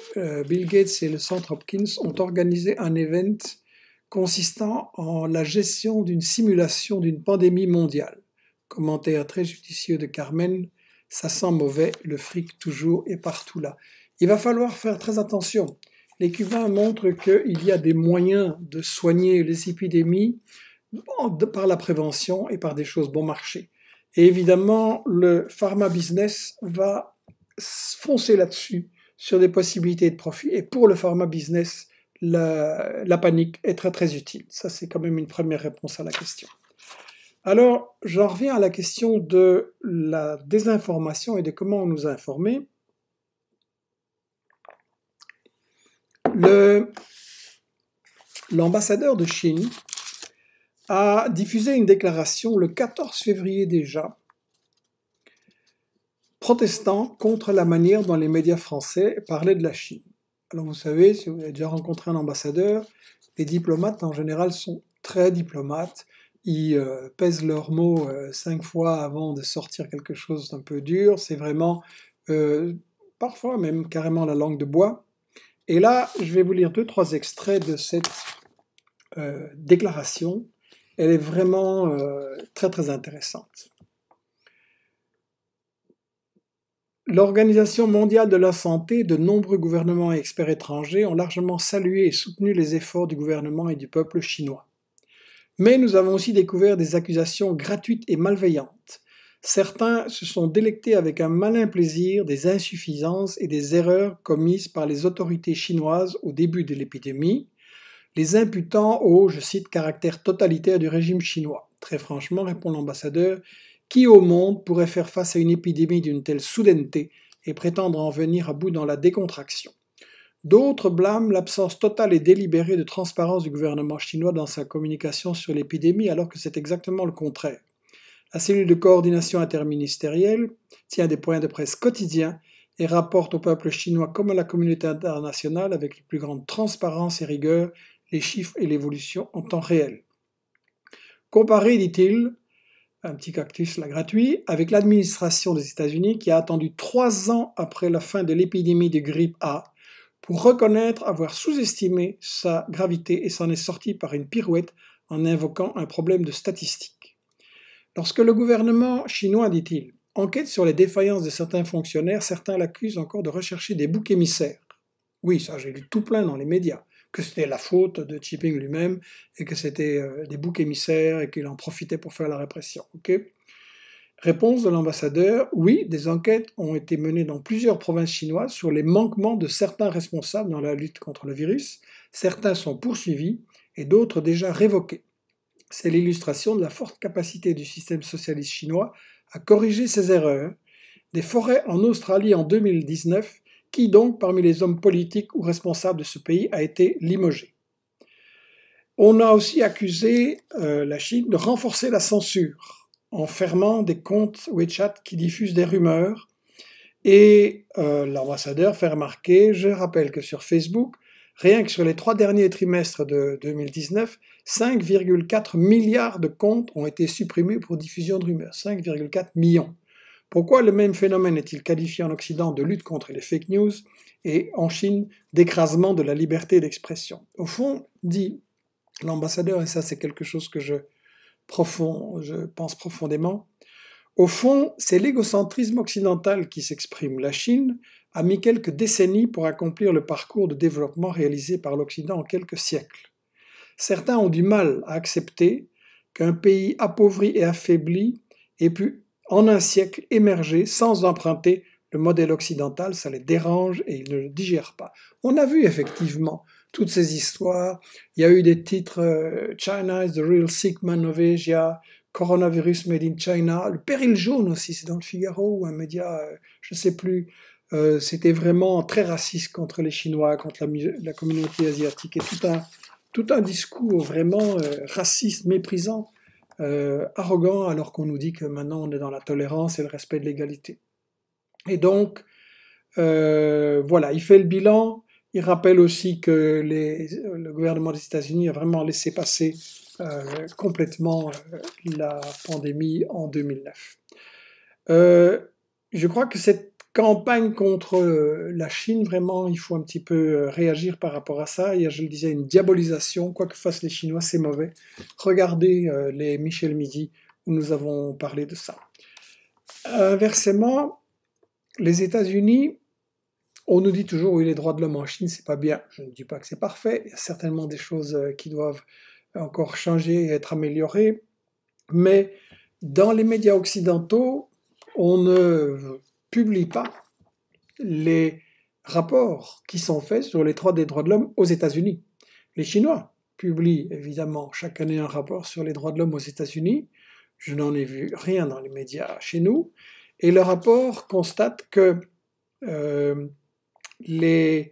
Bill Gates et le centre Hopkins ont organisé un event consistant en la gestion d'une simulation d'une pandémie mondiale. Commentaire très judicieux de Carmen ça sent mauvais, le fric toujours et partout là. Il va falloir faire très attention. Les Cubains montrent qu'il y a des moyens de soigner les épidémies par la prévention et par des choses bon marché. Et évidemment, le pharma business va foncer là-dessus, sur des possibilités de profit. Et pour le pharma business, la panique est très très utile. Ça, c'est quand même une première réponse à la question. Alors, j'en reviens à la question de la désinformation et de comment on nous a informés. L'ambassadeur de Chine a diffusé une déclaration le 14 février déjà, protestant contre la manière dont les médias français parlaient de la Chine. Alors vous savez, si vous avez déjà rencontré un ambassadeur, les diplomates en général sont très diplomates, ils euh, pèsent leurs mots euh, cinq fois avant de sortir quelque chose d'un peu dur. C'est vraiment euh, parfois même carrément la langue de bois. Et là, je vais vous lire deux, trois extraits de cette déclaration. Elle est vraiment très, très intéressante. L'Organisation mondiale de la santé, de nombreux gouvernements et experts étrangers ont largement salué et soutenu les efforts du gouvernement et du peuple chinois. Mais nous avons aussi découvert des accusations gratuites et malveillantes. Certains se sont délectés avec un malin plaisir des insuffisances et des erreurs commises par les autorités chinoises au début de l'épidémie, les imputant au, je cite, caractère totalitaire du régime chinois. Très franchement, répond l'ambassadeur, qui au monde pourrait faire face à une épidémie d'une telle soudaineté et prétendre en venir à bout dans la décontraction D'autres blâment l'absence totale et délibérée de transparence du gouvernement chinois dans sa communication sur l'épidémie, alors que c'est exactement le contraire. La cellule de coordination interministérielle tient des points de presse quotidiens et rapporte au peuple chinois comme à la communauté internationale avec la plus grande transparence et rigueur les chiffres et l'évolution en temps réel. Comparé, dit-il, un petit cactus là gratuit, avec l'administration des États-Unis qui a attendu trois ans après la fin de l'épidémie de grippe A pour reconnaître avoir sous-estimé sa gravité et s'en est sorti par une pirouette en invoquant un problème de statistique. Lorsque le gouvernement chinois, dit-il, enquête sur les défaillances de certains fonctionnaires, certains l'accusent encore de rechercher des boucs émissaires. Oui, ça j'ai lu tout plein dans les médias, que c'était la faute de Xi Jinping lui-même et que c'était euh, des boucs émissaires et qu'il en profitait pour faire la répression. ok Réponse de l'ambassadeur, oui, des enquêtes ont été menées dans plusieurs provinces chinoises sur les manquements de certains responsables dans la lutte contre le virus. Certains sont poursuivis et d'autres déjà révoqués. C'est l'illustration de la forte capacité du système socialiste chinois à corriger ses erreurs. Des forêts en Australie en 2019, qui donc parmi les hommes politiques ou responsables de ce pays a été limogé On a aussi accusé euh, la Chine de renforcer la censure en fermant des comptes WeChat qui diffusent des rumeurs. Et euh, l'ambassadeur fait remarquer, je rappelle que sur Facebook, rien que sur les trois derniers trimestres de 2019, 5,4 milliards de comptes ont été supprimés pour diffusion de rumeurs. 5,4 millions. Pourquoi le même phénomène est-il qualifié en Occident de lutte contre les fake news et en Chine d'écrasement de la liberté d'expression Au fond, dit l'ambassadeur, et ça c'est quelque chose que je profond, je pense profondément. Au fond, c'est l'égocentrisme occidental qui s'exprime. La Chine a mis quelques décennies pour accomplir le parcours de développement réalisé par l'Occident en quelques siècles. Certains ont du mal à accepter qu'un pays appauvri et affaibli ait pu en un siècle émerger sans emprunter le modèle occidental, ça les dérange et ils ne le digèrent pas. On a vu effectivement toutes ces histoires. Il y a eu des titres euh, China is the real sick man of Asia, Coronavirus made in China, Le péril jaune aussi, c'est dans le Figaro ou un média, euh, je ne sais plus. Euh, c'était vraiment très raciste contre les Chinois, contre la, la communauté asiatique et tout un, tout un discours vraiment raciste, méprisant, arrogant, alors qu'on nous dit que maintenant on est dans la tolérance et le respect de l'égalité. Et donc, voilà, il fait le bilan, rappelle aussi que le gouvernement des États-Unis a vraiment laissé passer euh, complètement euh, la pandémie en 2009. Euh, je crois que cette campagne contre la Chine, vraiment, il faut un petit peu réagir par rapport à ça. Il y a, je le disais, une diabolisation. Quoi que fassent les Chinois, c'est mauvais. Regardez les Michel Midi où nous avons parlé de ça. Inversement, les États-Unis on nous dit toujours, oui, les droits de l'homme en Chine, c'est pas bien. Je ne dis pas que c'est parfait. Il y a certainement des choses euh, qui doivent encore changer et être améliorées. Mais dans les médias occidentaux, on ne publie pas les rapports qui sont faits sur les droits des droits de l'homme aux États-Unis. Les Chinois publient évidemment chaque année un rapport sur les droits de l'homme aux États-Unis. Je n'en ai vu rien dans les médias chez nous. Et le rapport constate que euh, il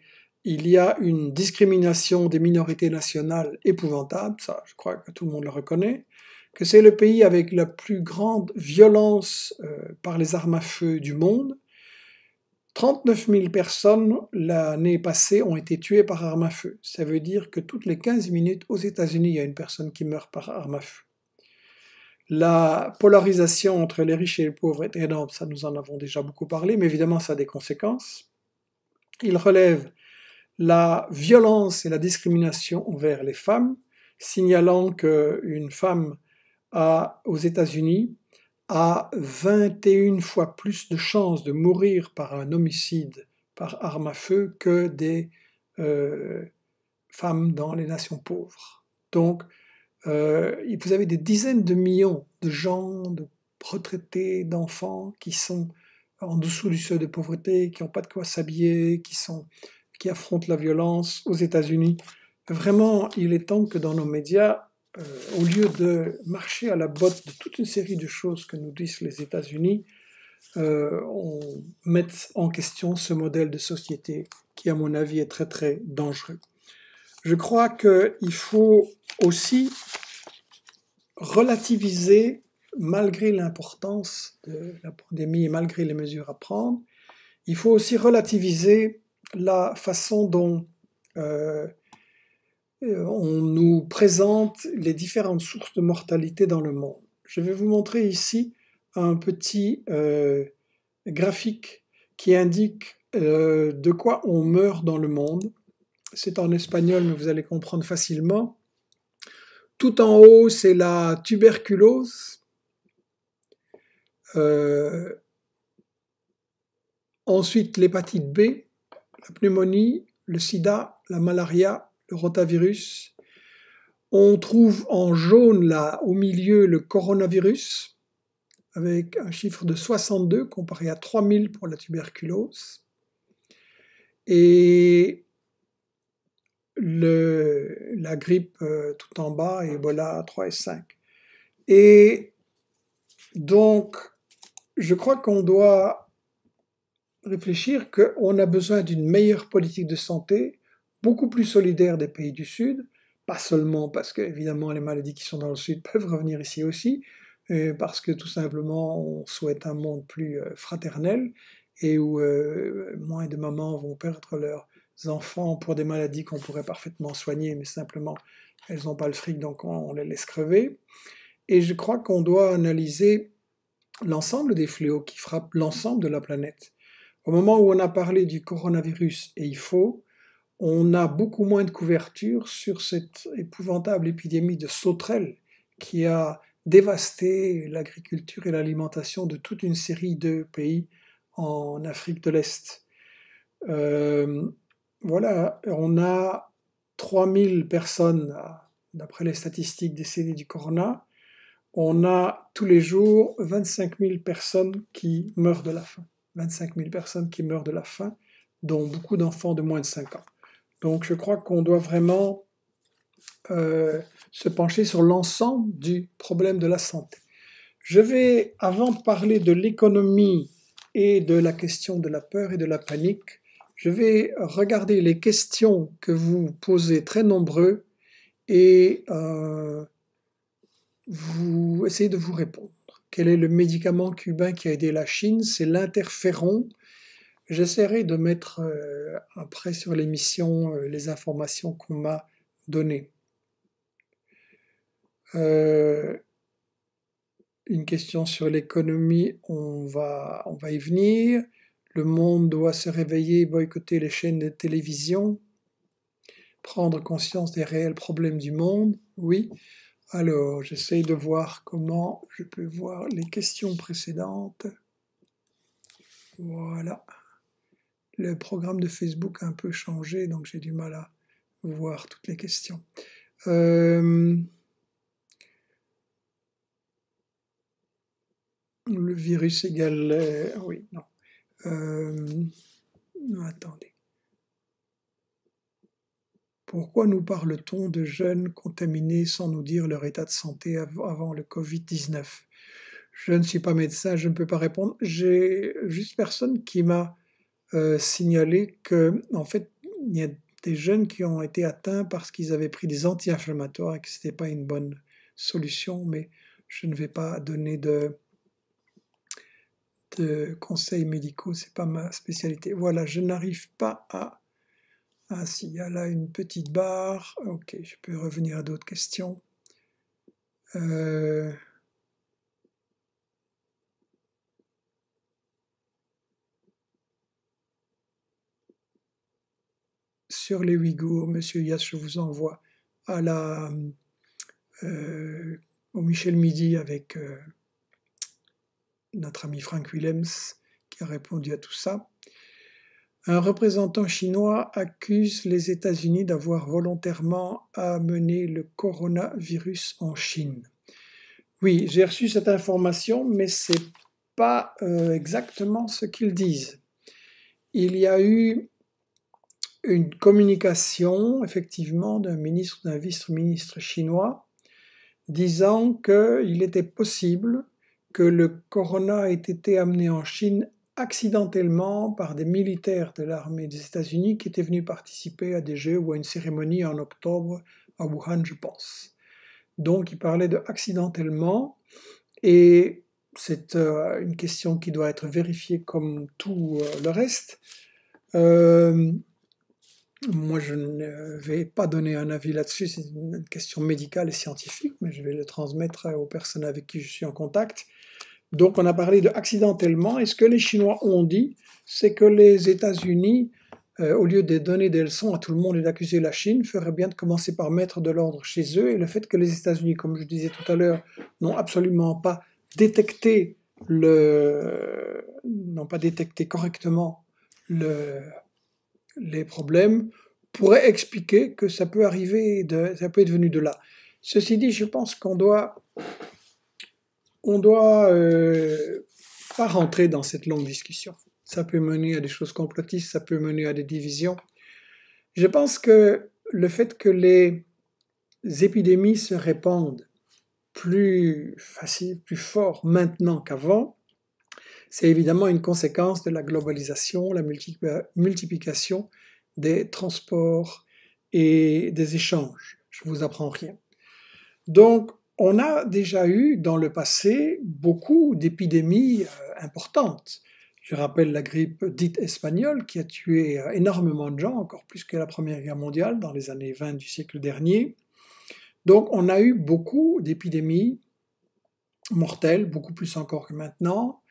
y a une discrimination des minorités nationales épouvantable, ça je crois que tout le monde le reconnaît, que c'est le pays avec la plus grande violence euh, par les armes à feu du monde. 39 000 personnes l'année passée ont été tuées par armes à feu. Ça veut dire que toutes les 15 minutes aux États-Unis, il y a une personne qui meurt par arme à feu. La polarisation entre les riches et les pauvres est énorme, ça nous en avons déjà beaucoup parlé, mais évidemment ça a des conséquences. Il relève la violence et la discrimination envers les femmes, signalant qu'une femme aux États-Unis a 21 fois plus de chances de mourir par un homicide par arme à feu que des euh, femmes dans les nations pauvres. Donc, euh, vous avez des dizaines de millions de gens, de retraités, d'enfants qui sont en dessous du seuil de pauvreté, qui n'ont pas de quoi s'habiller, qui, qui affrontent la violence aux États-Unis. Vraiment, il est temps que dans nos médias, euh, au lieu de marcher à la botte de toute une série de choses que nous disent les États-Unis, euh, on mette en question ce modèle de société qui, à mon avis, est très très dangereux. Je crois qu'il faut aussi relativiser malgré l'importance de la pandémie et malgré les mesures à prendre, il faut aussi relativiser la façon dont euh, euh, on nous présente les différentes sources de mortalité dans le monde. Je vais vous montrer ici un petit euh, graphique qui indique de quoi on meurt dans le monde. C'est en espagnol, mais vous allez comprendre facilement. Tout en haut, c'est la tuberculose. Euh, ensuite, l'hépatite B, la pneumonie, le sida, la malaria, le rotavirus. On trouve en jaune, là, au milieu, le coronavirus, avec un chiffre de 62 comparé à 3000 pour la tuberculose. Et la grippe euh, tout en bas, Ebola 3 et 5. Et donc, je crois qu'on doit réfléchir qu'on a besoin d'une meilleure politique de santé, beaucoup plus solidaire des pays du Sud, pas seulement parce que évidemment les maladies qui sont dans le Sud peuvent revenir ici aussi, euh, parce que tout simplement on souhaite un monde plus euh, fraternel et où euh, moins de mamans vont perdre leurs enfants pour des maladies qu'on pourrait parfaitement soigner, mais simplement elles n'ont pas le fric, donc on les laisse crever. Et je crois qu'on doit analyser l'ensemble des fléaux qui frappent l'ensemble de la planète. Au moment où on a parlé du coronavirus et il faut, on a beaucoup moins de couverture sur cette épouvantable épidémie de sauterelles qui a dévasté l'agriculture et l'alimentation de toute une série de pays en Afrique de l'Est. Euh, voilà, on a 3000 personnes, d'après les statistiques, décédées du corona on a tous les jours 25 000 personnes qui meurent de la faim. 25 000 personnes qui meurent de la faim, dont beaucoup d'enfants de moins de 5 ans. Donc je crois qu'on doit vraiment euh, se pencher sur l'ensemble du problème de la santé. Je vais, avant de parler de l'économie et de la question de la peur et de la panique, je vais regarder les questions que vous posez très nombreux et euh, vous essayez de vous répondre. Quel est le médicament cubain qui a aidé la Chine C'est l'interféron. J'essaierai de mettre après euh, sur l'émission euh, les informations qu'on m'a données. Euh, une question sur l'économie, on va, on va y venir. Le monde doit se réveiller boycotter les chaînes de télévision. Prendre conscience des réels problèmes du monde, oui. Alors, j'essaye de voir comment je peux voir les questions précédentes. Voilà. Le programme de Facebook a un peu changé, donc j'ai du mal à voir toutes les questions. Euh, le virus égale... Euh, oui, non. Euh, attendez. Pourquoi nous parle-t-on de jeunes contaminés sans nous dire leur état de santé avant le Covid-19 Je ne suis pas médecin, je ne peux pas répondre. J'ai juste personne qui m'a euh, signalé que, en fait, il y a des jeunes qui ont été atteints parce qu'ils avaient pris des anti-inflammatoires et que ce n'était pas une bonne solution, mais je ne vais pas donner de, de conseils médicaux, c'est pas ma spécialité. Voilà, je n'arrive pas à ah, s'il y a là une petite barre, ok, je peux revenir à d'autres questions. Euh, sur les Ouïghours, Monsieur Yass, je vous envoie à la, euh, au Michel Midi avec euh, notre ami Frank Willems qui a répondu à tout ça. Un représentant chinois accuse les États-Unis d'avoir volontairement amené le coronavirus en Chine. Oui, j'ai reçu cette information, mais ce n'est pas euh, exactement ce qu'ils disent. Il y a eu une communication, effectivement, d'un ministre d'un vice-ministre chinois disant qu'il était possible que le corona ait été amené en Chine accidentellement par des militaires de l'armée des États-Unis qui étaient venus participer à des jeux ou à une cérémonie en octobre à Wuhan, je pense. Donc il parlait de accidentellement et c'est euh, une question qui doit être vérifiée comme tout euh, le reste. Euh, moi, je ne vais pas donner un avis là-dessus, c'est une question médicale et scientifique, mais je vais le transmettre aux personnes avec qui je suis en contact. Donc on a parlé de accidentellement. Et ce que les Chinois ont dit, c'est que les États-Unis, euh, au lieu de donner des leçons à tout le monde et d'accuser la Chine, feraient bien de commencer par mettre de l'ordre chez eux. Et le fait que les États-Unis, comme je disais tout à l'heure, n'ont absolument pas détecté le, n'ont pas détecté correctement les problèmes pourrait expliquer que ça peut arriver, de, ça peut être venu de là. Ceci dit, je pense qu'on doit on doit euh, pas rentrer dans cette longue discussion. Ça peut mener à des choses complotistes, ça peut mener à des divisions. Je pense que le fait que les épidémies se répandent plus facile, plus fort maintenant qu'avant, c'est évidemment une conséquence de la globalisation, la multiplication des transports et des échanges. Je vous apprends rien. Donc, on a déjà eu dans le passé beaucoup d'épidémies euh, importantes. Je rappelle la grippe dite espagnole qui a tué euh, énormément de gens, encore plus que la Première Guerre mondiale dans les années 20 du siècle dernier. Donc on a eu beaucoup d'épidémies mortelles, beaucoup plus encore que maintenant.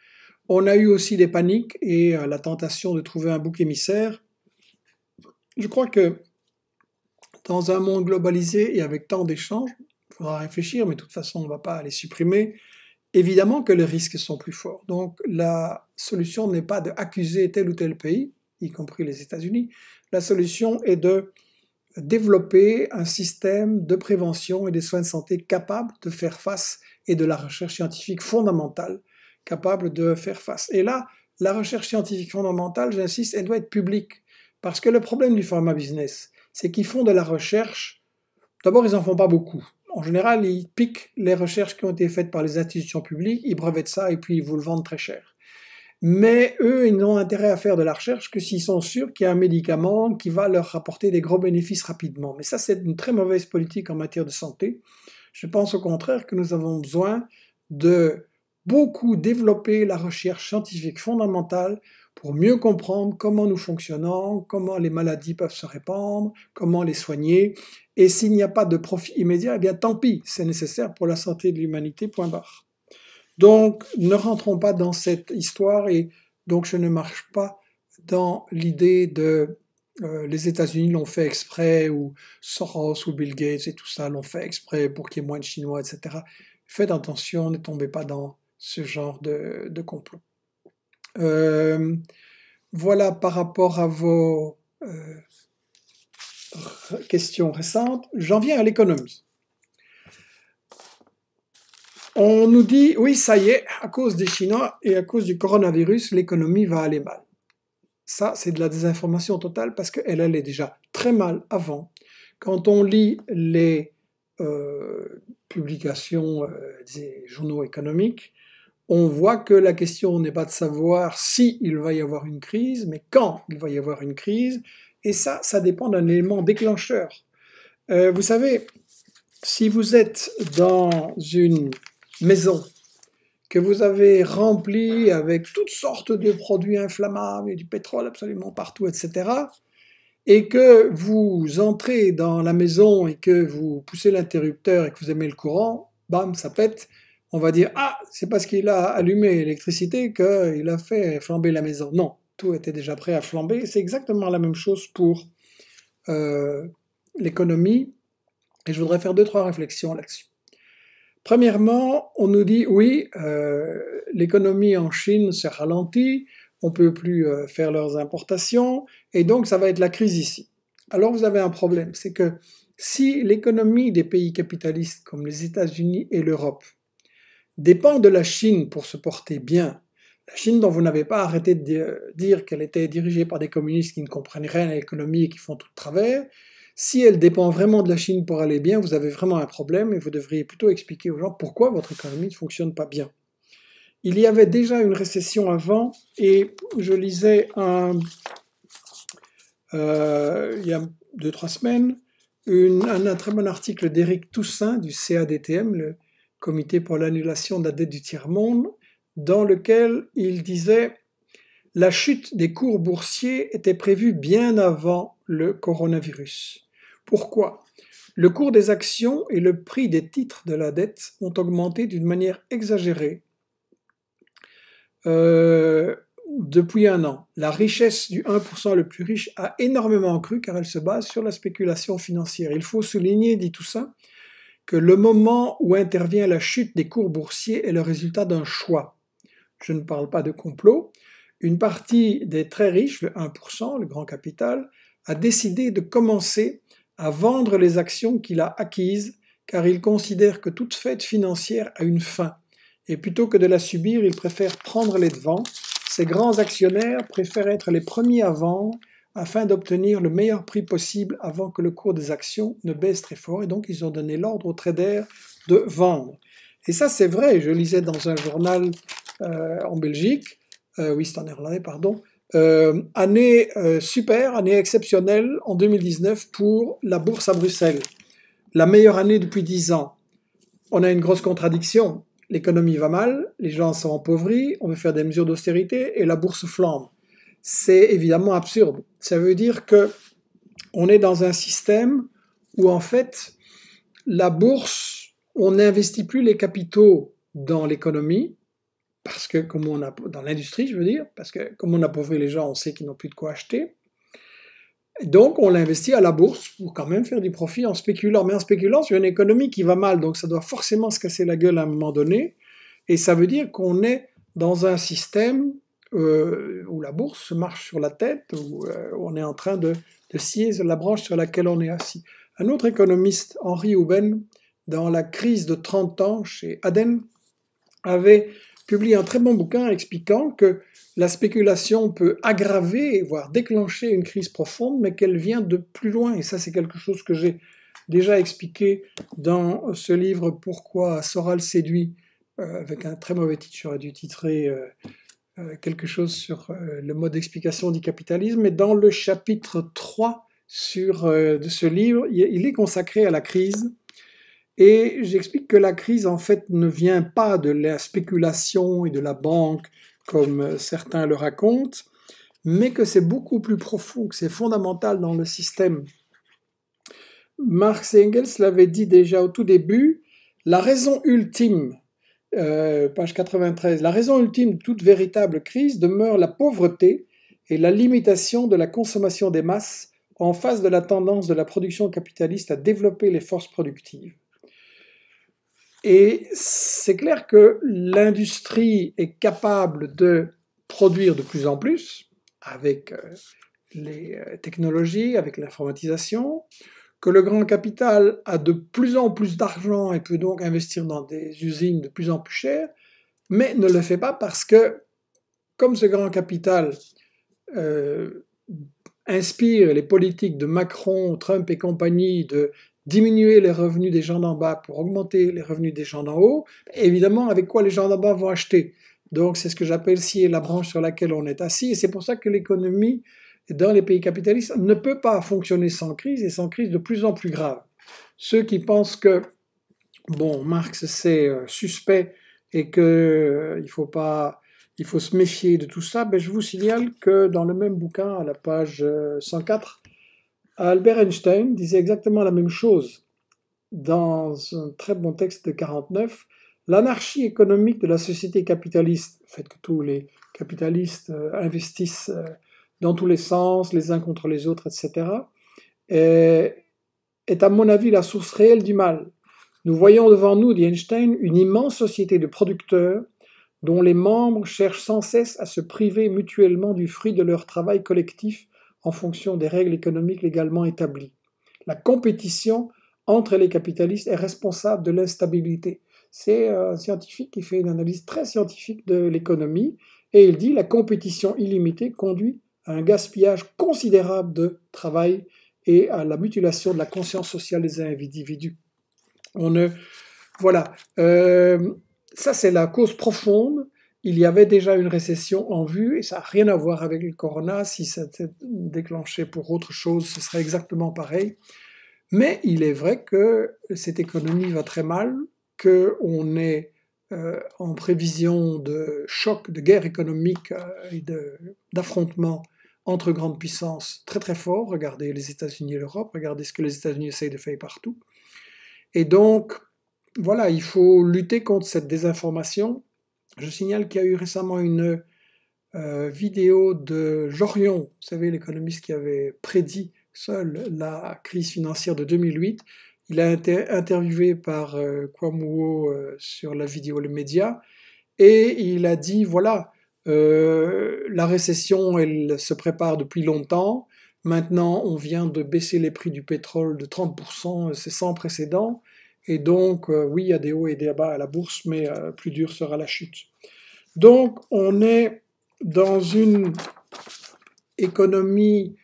On a eu aussi des paniques et euh, la tentation de trouver un bouc émissaire. Je crois que dans un monde globalisé et avec tant d'échanges, faudra réfléchir, mais de toute façon, on ne va pas les supprimer. Évidemment que les risques sont plus forts. Donc la solution n'est pas d'accuser tel ou tel pays, y compris les États-Unis. La solution est de développer un système de prévention et des soins de santé capable de faire face et de la recherche scientifique fondamentale capable de faire face. Et là, la recherche scientifique fondamentale, j'insiste, elle doit être publique. Parce que le problème du pharma business, c'est qu'ils font de la recherche. D'abord, ils n'en font pas beaucoup en général, ils piquent les recherches qui ont été faites par les institutions publiques, ils brevettent ça et puis ils vous le vendent très cher. Mais eux, ils n'ont intérêt à faire de la recherche que s'ils sont sûrs qu'il y a un médicament qui va leur rapporter des gros bénéfices rapidement. Mais ça, c'est une très mauvaise politique en matière de santé. Je pense au contraire que nous avons besoin de beaucoup développer la recherche scientifique fondamentale pour mieux comprendre comment nous fonctionnons, comment les maladies peuvent se répandre, comment les soigner. Et s'il n'y a pas de profit immédiat, eh bien tant pis, c'est nécessaire pour la santé de l'humanité, point barre. Donc ne rentrons pas dans cette histoire et donc je ne marche pas dans l'idée de euh, les États-Unis l'ont fait exprès ou Soros ou Bill Gates et tout ça l'ont fait exprès pour qu'il y ait moins de Chinois, etc. Faites attention, ne tombez pas dans ce genre de complot. Euh, voilà par rapport à vos euh, questions récentes. J'en viens à l'économie. On nous dit, oui, ça y est, à cause des Chinois et à cause du coronavirus, l'économie va aller mal. Ça, c'est de la désinformation totale parce qu'elle allait déjà très mal avant. Quand on lit les euh, publications des journaux économiques, on voit que la question n'est pas de savoir si il va y avoir une crise, mais quand il va y avoir une crise. Et ça, ça dépend d'un élément déclencheur. Euh, vous savez, si vous êtes dans une maison que vous avez remplie avec toutes sortes de produits inflammables et du pétrole absolument partout, etc., et que vous entrez dans la maison et que vous poussez l'interrupteur et que vous aimez le courant, bam, ça pète, on va dire ah c'est parce qu'il a allumé l'électricité qu'il a fait flamber la maison. Non, tout était déjà prêt à flamber. C'est exactement la même chose pour euh, l'économie et je voudrais faire deux trois réflexions là-dessus. Premièrement, on nous dit oui, euh, l'économie en Chine se ralentit, on peut plus euh, faire leurs importations et donc ça va être la crise ici. Alors vous avez un problème, c'est que si l'économie des pays capitalistes comme les États-Unis et l'Europe dépend de la Chine pour se porter bien. La Chine dont vous n'avez pas arrêté de dire qu'elle était dirigée par des communistes qui ne comprennent rien à l'économie et qui font tout de travers, si elle dépend vraiment de la Chine pour aller bien, vous avez vraiment un problème et vous devriez plutôt expliquer aux gens pourquoi votre économie ne fonctionne pas bien. Il y avait déjà une récession avant et je lisais un, euh, il y a deux, trois semaines, une, un, très bon article d'Éric Toussaint du CADTM, le comité pour l'annulation de la dette du tiers-monde, dans lequel il disait La chute des cours boursiers était prévue bien avant le coronavirus. Pourquoi Le cours des actions et le prix des titres de la dette ont augmenté d'une manière exagérée euh, depuis un an. La richesse du 1% le plus riche a énormément cru car elle se base sur la spéculation financière. Il faut souligner, dit Toussaint, que le moment où intervient la chute des cours boursiers est le résultat d'un choix. Je ne parle pas de complot. Une partie des très riches, le 1%, le grand capital, a décidé de commencer à vendre les actions qu'il a acquises car il considère que toute fête financière a une fin et plutôt que de la subir, il préfère prendre les devants. Ces grands actionnaires préfèrent être les premiers à vendre afin d'obtenir le meilleur prix possible avant que le cours des actions ne baisse très fort. Et donc, ils ont donné l'ordre aux traders de vendre. Et ça, c'est vrai. Je lisais dans un journal euh, en Belgique, euh, oui, c'est en néerlandais, pardon, euh, année super, année exceptionnelle en 2019 pour la bourse à Bruxelles. La meilleure année depuis 10 ans. On a une grosse contradiction. L'économie va mal, les gens sont appauvris, on veut faire des mesures d'austérité et la bourse flambe c'est évidemment absurde. Ça veut dire que on est dans un système où en fait la bourse, on n'investit plus les capitaux dans l'économie parce que comme on a dans l'industrie, je veux dire, parce que comme on appauvrit les gens, on sait qu'ils n'ont plus de quoi acheter. Donc on l'investit à la bourse pour quand même faire du profit en spéculant, mais en spéculant sur une économie qui va mal, donc ça doit forcément se casser la gueule à un moment donné, et ça veut dire qu'on est dans un système euh, où la bourse marche sur la tête, où, euh, on est en train de, de, scier la branche sur laquelle on est assis. Un autre économiste, Henri Houben, dans la crise de 30 ans chez Aden, avait publié un très bon bouquin expliquant que la spéculation peut aggraver, voire déclencher une crise profonde, mais qu'elle vient de plus loin. Et ça, c'est quelque chose que j'ai déjà expliqué dans ce livre Pourquoi Soral séduit, euh, avec un très mauvais titre, j'aurais dû titrer euh, quelque chose sur euh, le mode d'explication du capitalisme. Et dans le chapitre 3 euh, de ce livre, il est consacré à la crise. Et j'explique que la crise, en fait, ne vient pas de la spéculation et de la banque, comme certains le racontent, mais que c'est beaucoup plus profond, que c'est fondamental dans le système. Marx et Engels l'avaient dit déjà au tout début, la raison ultime euh, page 93. La raison ultime de toute véritable crise demeure la pauvreté et la limitation de la consommation des masses en face de la tendance de la production capitaliste à développer les forces productives. Et c'est clair que l'industrie est capable de produire de plus en plus avec euh, les euh, technologies, avec l'informatisation, que le grand capital a de plus en plus d'argent et peut donc investir dans des usines de plus en plus chères, mais ne le fait pas parce que, comme ce grand capital euh, inspire les politiques de Macron, Trump et compagnie de diminuer les revenus des gens d'en bas pour augmenter les revenus des gens d'en haut, évidemment, avec quoi les gens d'en bas vont acheter. Donc c'est ce que j'appelle si la branche sur laquelle on est assis, et c'est pour ça que l'économie dans les pays capitalistes ne peut pas fonctionner sans crise et sans crise de plus en plus grave. Ceux qui pensent que, bon, Marx c'est euh, suspect et qu'il euh, il faut pas il faut se méfier de tout ça, ben je vous signale que dans le même bouquin, à la page 104, euh, Albert Einstein disait exactement la même chose dans un très bon texte de 49. L'anarchie économique de la société capitaliste, le fait que tous les capitalistes investissent dans tous les sens, les uns contre les autres, etc., est, à mon avis la source réelle du mal. Nous voyons devant nous, dit Einstein, une immense société de producteurs dont les membres cherchent sans cesse à se priver mutuellement du fruit de leur travail collectif en fonction des règles économiques légalement établies. La compétition entre les capitalistes est responsable de l'instabilité. C'est un scientifique qui fait une analyse très scientifique de l'économie et il dit la compétition illimitée conduit à un gaspillage considérable de travail et à la mutilation de la conscience sociale des individus. On ne, voilà, euh, ça c'est la cause profonde. Il y avait déjà une récession en vue et ça n'a rien à voir avec le corona. Si ça s'était déclenché pour autre chose, ce serait exactement pareil. Mais il est vrai que cette économie va très mal, qu'on est euh, en prévision de chocs, de guerres économiques euh, et d'affrontements entre grandes puissances très très fort. Regardez les États-Unis et l'Europe, regardez ce que les États-Unis essayent de faire partout. Et donc, voilà, il faut lutter contre cette désinformation. Je signale qu'il y a eu récemment une euh, vidéo de Jorion, vous savez, l'économiste qui avait prédit seul la crise financière de 2008. Il a été interviewé par euh, euh, sur la vidéo Le Média et il a dit voilà, euh, la récession, elle se prépare depuis longtemps. Maintenant, on vient de baisser les prix du pétrole de 30%, euh, c'est sans précédent. Et donc, euh, oui, il y a des hauts et des bas à la bourse, mais plus dur sera la chute. Donc, on est dans une économie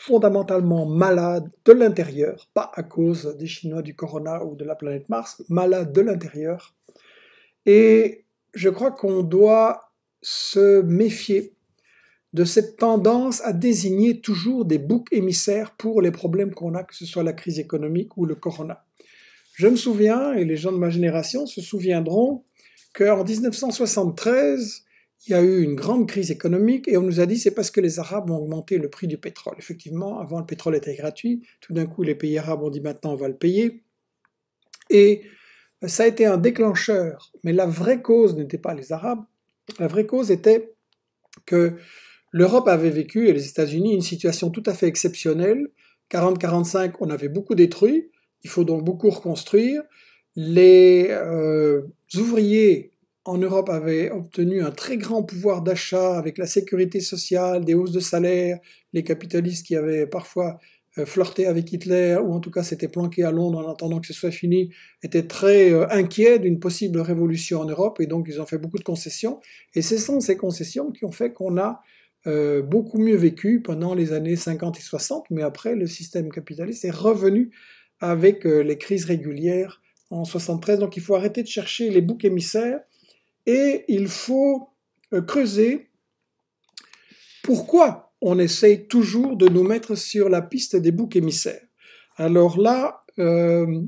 fondamentalement malade de l'intérieur, pas à cause des Chinois, du Corona ou de la planète Mars, malade de l'intérieur. Et je crois qu'on doit se méfier de cette tendance à désigner toujours des boucs émissaires pour les problèmes qu'on a, que ce soit la crise économique ou le corona. Je me souviens, et les gens de ma génération se souviendront, qu'en 1973, il y a eu une grande crise économique et on nous a dit c'est parce que les Arabes ont augmenté le prix du pétrole. Effectivement, avant le pétrole était gratuit, tout d'un coup les pays arabes ont dit maintenant on va le payer. Et ça a été un déclencheur, mais la vraie cause n'était pas les Arabes, la vraie cause était que l'Europe avait vécu, et les États-Unis, une situation tout à fait exceptionnelle. 40-45, on avait beaucoup détruit, il faut donc beaucoup reconstruire. Les euh, ouvriers en Europe avaient obtenu un très grand pouvoir d'achat avec la sécurité sociale, des hausses de salaire, les capitalistes qui avaient parfois euh, flirter avec Hitler, ou en tout cas s'était planqué à Londres en attendant que ce soit fini, étaient très euh, inquiets d'une possible révolution en Europe, et donc ils ont fait beaucoup de concessions. Et ce sont ces concessions qui ont fait qu'on a euh, beaucoup mieux vécu pendant les années 50 et 60, mais après, le système capitaliste est revenu avec les crises régulières en 73. Donc il faut arrêter de chercher les boucs émissaires, et il faut creuser pourquoi on essaye toujours de nous mettre sur la piste des boucs émissaires. Alors là, euh,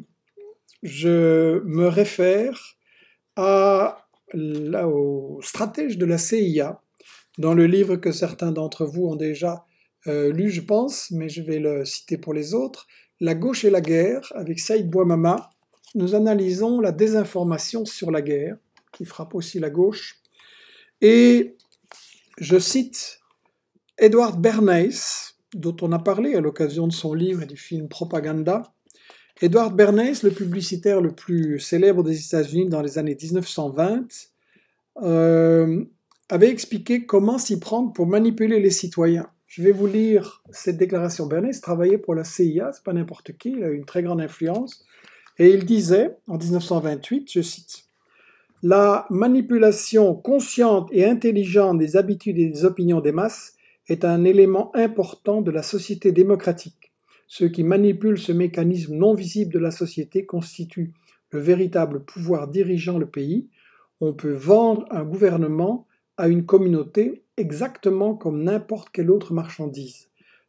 je me réfère à, la au stratège de la CIA, dans le livre que certains d'entre vous ont déjà euh, lu, je pense, mais je vais le citer pour les autres, La gauche et la guerre, avec Saïd Bouamama, nous analysons la désinformation sur la guerre, qui frappe aussi la gauche. Et je cite Edward Bernays, dont on a parlé à l'occasion de son livre et du film Propaganda, Edward Bernays, le publicitaire le plus célèbre des États-Unis dans les années 1920, euh, avait expliqué comment s'y prendre pour manipuler les citoyens. Je vais vous lire cette déclaration. Bernays travaillait pour la CIA, c'est pas n'importe qui, il a eu une très grande influence, et il disait en 1928, je cite, La manipulation consciente et intelligente des habitudes et des opinions des masses est un élément important de la société démocratique. Ceux qui manipulent ce mécanisme non visible de la société constituent le véritable pouvoir dirigeant le pays. On peut vendre un gouvernement à une communauté exactement comme n'importe quelle autre marchandise.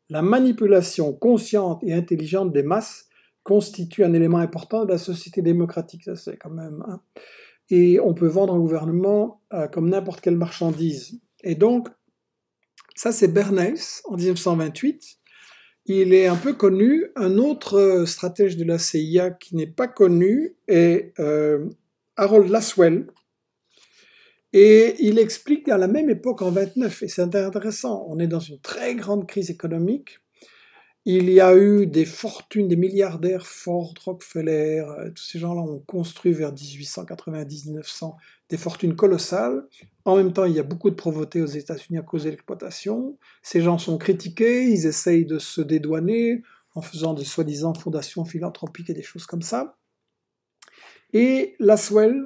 La manipulation consciente et intelligente des masses constitue un élément important de la société démocratique, ça c'est quand même. Hein. Et on peut vendre un gouvernement euh, comme n'importe quelle marchandise. Et donc, ça, c'est Bernays en 1928. Il est un peu connu. Un autre euh, stratège de la CIA qui n'est pas connu est euh, Harold Laswell. Et il explique à la même époque, en 29, et c'est intéressant, on est dans une très grande crise économique. Il y a eu des fortunes, des milliardaires, Ford, Rockefeller, euh, tous ces gens-là ont construit vers 1890-1900 des fortunes colossales. En même temps, il y a beaucoup de pauvreté aux États-Unis à cause de l'exploitation. Ces gens sont critiqués, ils essayent de se dédouaner en faisant des soi-disant fondations philanthropiques et des choses comme ça. Et Laswell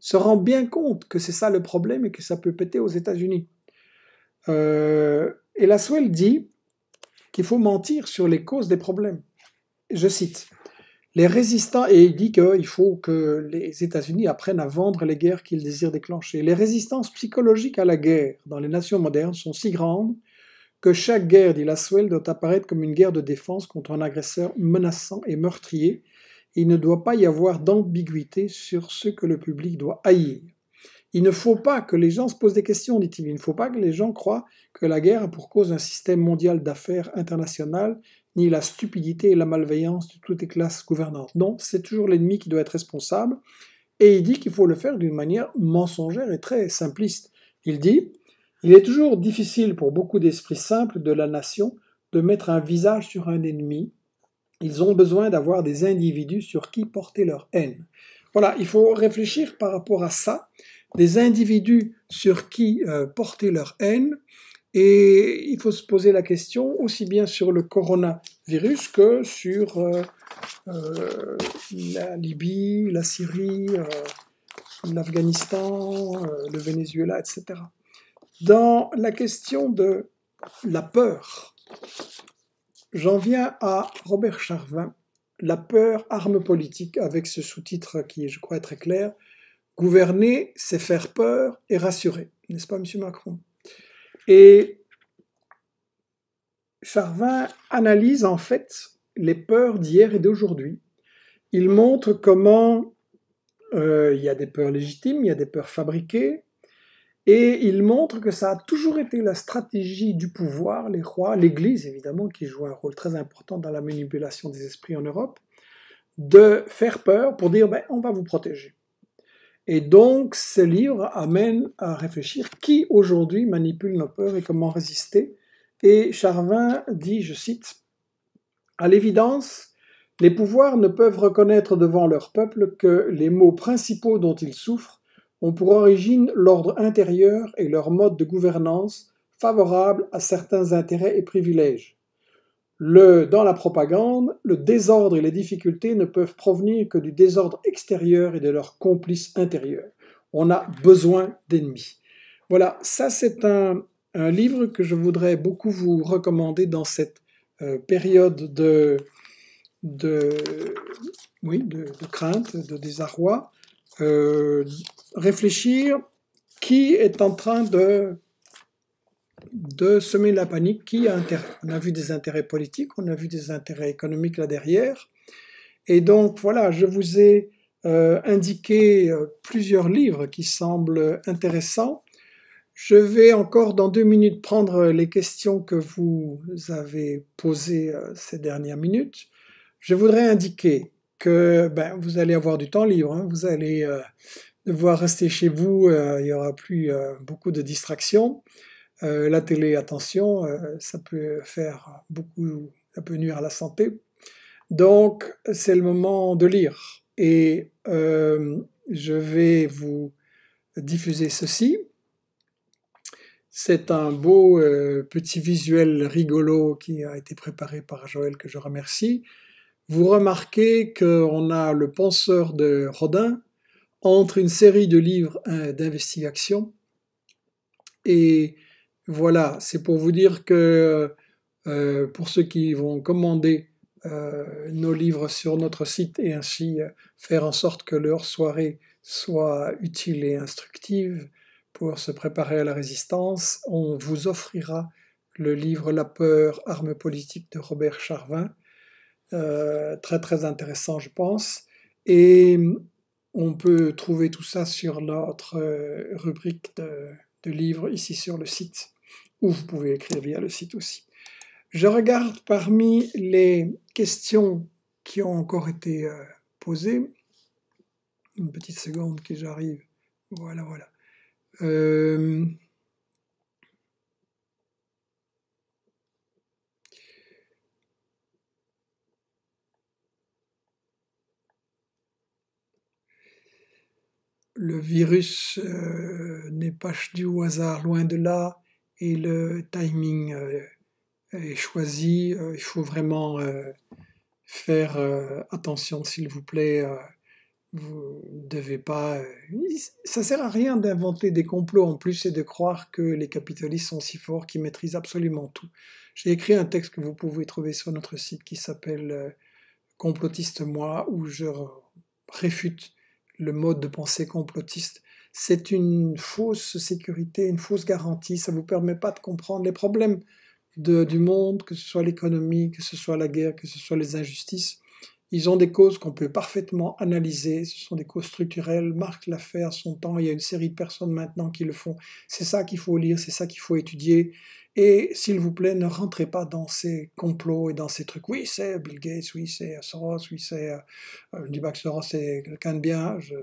se rend bien compte que c'est ça le problème et que ça peut péter aux États-Unis. Euh, et Laswell dit qu'il faut mentir sur les causes des problèmes. Je cite les résistants, et il dit qu'il faut que les États-Unis apprennent à vendre les guerres qu'ils désirent déclencher. Les résistances psychologiques à la guerre dans les nations modernes sont si grandes que chaque guerre, dit Laswell, doit apparaître comme une guerre de défense contre un agresseur menaçant et meurtrier. Il ne doit pas y avoir d'ambiguïté sur ce que le public doit haïr. Il ne faut pas que les gens se posent des questions, dit-il. Il ne faut pas que les gens croient que la guerre a pour cause un système mondial d'affaires international, ni la stupidité et la malveillance de toutes les classes gouvernantes. Non, c'est toujours l'ennemi qui doit être responsable. Et il dit qu'il faut le faire d'une manière mensongère et très simpliste. Il dit Il est toujours difficile pour beaucoup d'esprits simples de la nation de mettre un visage sur un ennemi. Ils ont besoin d'avoir des individus sur qui porter leur haine. Voilà, il faut réfléchir par rapport à ça des individus sur qui euh, porter leur haine. Et il faut se poser la question aussi bien sur le coronavirus que sur euh, euh, la Libye, la Syrie, l'Afghanistan, le Venezuela, etc. Dans la question de la peur, j'en viens à Robert Charvin, La peur, arme politique, avec ce sous-titre qui, je crois, est très clair, Gouverner, c'est faire peur et rassurer, n'est-ce pas, M. Macron Et Charvin analyse en fait les peurs d'hier et d'aujourd'hui. Il montre comment euh, il y a des peurs légitimes, il y a des peurs fabriquées, et il montre que ça a toujours été la stratégie du pouvoir, les rois, l'Église évidemment, qui joue un rôle très important dans la manipulation des esprits en Europe, de faire peur pour dire ben, on va vous protéger. Et donc, ce livre amène à réfléchir qui aujourd'hui manipule nos peurs et comment résister. Et Charvin dit, je cite, À l'évidence, les pouvoirs ne peuvent reconnaître devant leur peuple que les maux principaux dont ils souffrent ont pour origine l'ordre intérieur et leur mode de gouvernance favorable à certains intérêts et privilèges dans la propagande, le désordre et les difficultés ne peuvent provenir que du désordre extérieur et de leurs complices intérieurs. On a besoin d'ennemis. Voilà, ça c'est un, livre que je voudrais beaucoup vous recommander dans cette euh, période de, de, crainte, de désarroi. Euh, réfléchir qui est en train de de semer la panique. Qui a On a vu des intérêts politiques, on a vu des intérêts économiques là derrière. Et donc voilà, je vous ai euh, indiqué euh, plusieurs livres qui semblent intéressants. Je vais encore dans deux minutes prendre les questions que vous avez posées euh, ces dernières minutes. Je voudrais indiquer que ben, vous allez avoir du temps libre, hein. vous allez devoir rester chez vous, il n'y aura plus beaucoup de distractions. Euh, la télé, attention, euh, ça peut faire beaucoup, ça peut nuire à la santé. Donc, c'est le moment de lire. Et euh, je vais vous diffuser ceci. C'est un beau petit visuel rigolo qui a été préparé par Joël, que je remercie. Vous remarquez qu'on a le penseur de Rodin entre une série de livres d'investigation et voilà, c'est pour vous dire que euh, pour ceux qui vont commander euh, nos livres sur notre site et ainsi euh, faire en sorte que leur soirée soit utile et instructive pour se préparer à la résistance, on vous offrira le livre La peur, arme politique de Robert Charvin. très très intéressant, je pense. Et on peut trouver tout ça sur notre rubrique de livres ici sur le site ou vous pouvez écrire via le site aussi. Je regarde parmi les questions qui ont encore été euh, posées. Une petite seconde que j'arrive. Voilà, voilà. Euh, le virus euh, n'est pas du hasard, loin de là et le timing euh, est choisi. Euh, il faut vraiment euh, faire attention, s'il vous plaît. Vous ne devez pas... Ça ne sert à rien d'inventer des complots en plus et de croire que les capitalistes sont si forts qu'ils maîtrisent absolument tout. J'ai écrit un texte que vous pouvez trouver sur notre site qui s'appelle Complotiste moi, où je réfute le mode de pensée complotiste c'est une fausse sécurité, une fausse garantie. Ça ne vous permet pas de comprendre les problèmes du monde, que ce soit l'économie, que ce soit la guerre, que ce soit les injustices. Ils ont des causes qu'on peut parfaitement analyser. Ce sont des causes structurelles. Marc l'a à son temps. Il y a une série de personnes maintenant qui le font. C'est ça qu'il faut lire, c'est ça qu'il faut étudier. Et s'il vous plaît, ne rentrez pas dans ces complots et dans ces trucs. Oui, c'est Bill Gates, oui, c'est Soros, oui, c'est. Je ne dis pas que Soros, c'est quelqu'un de bien. Je,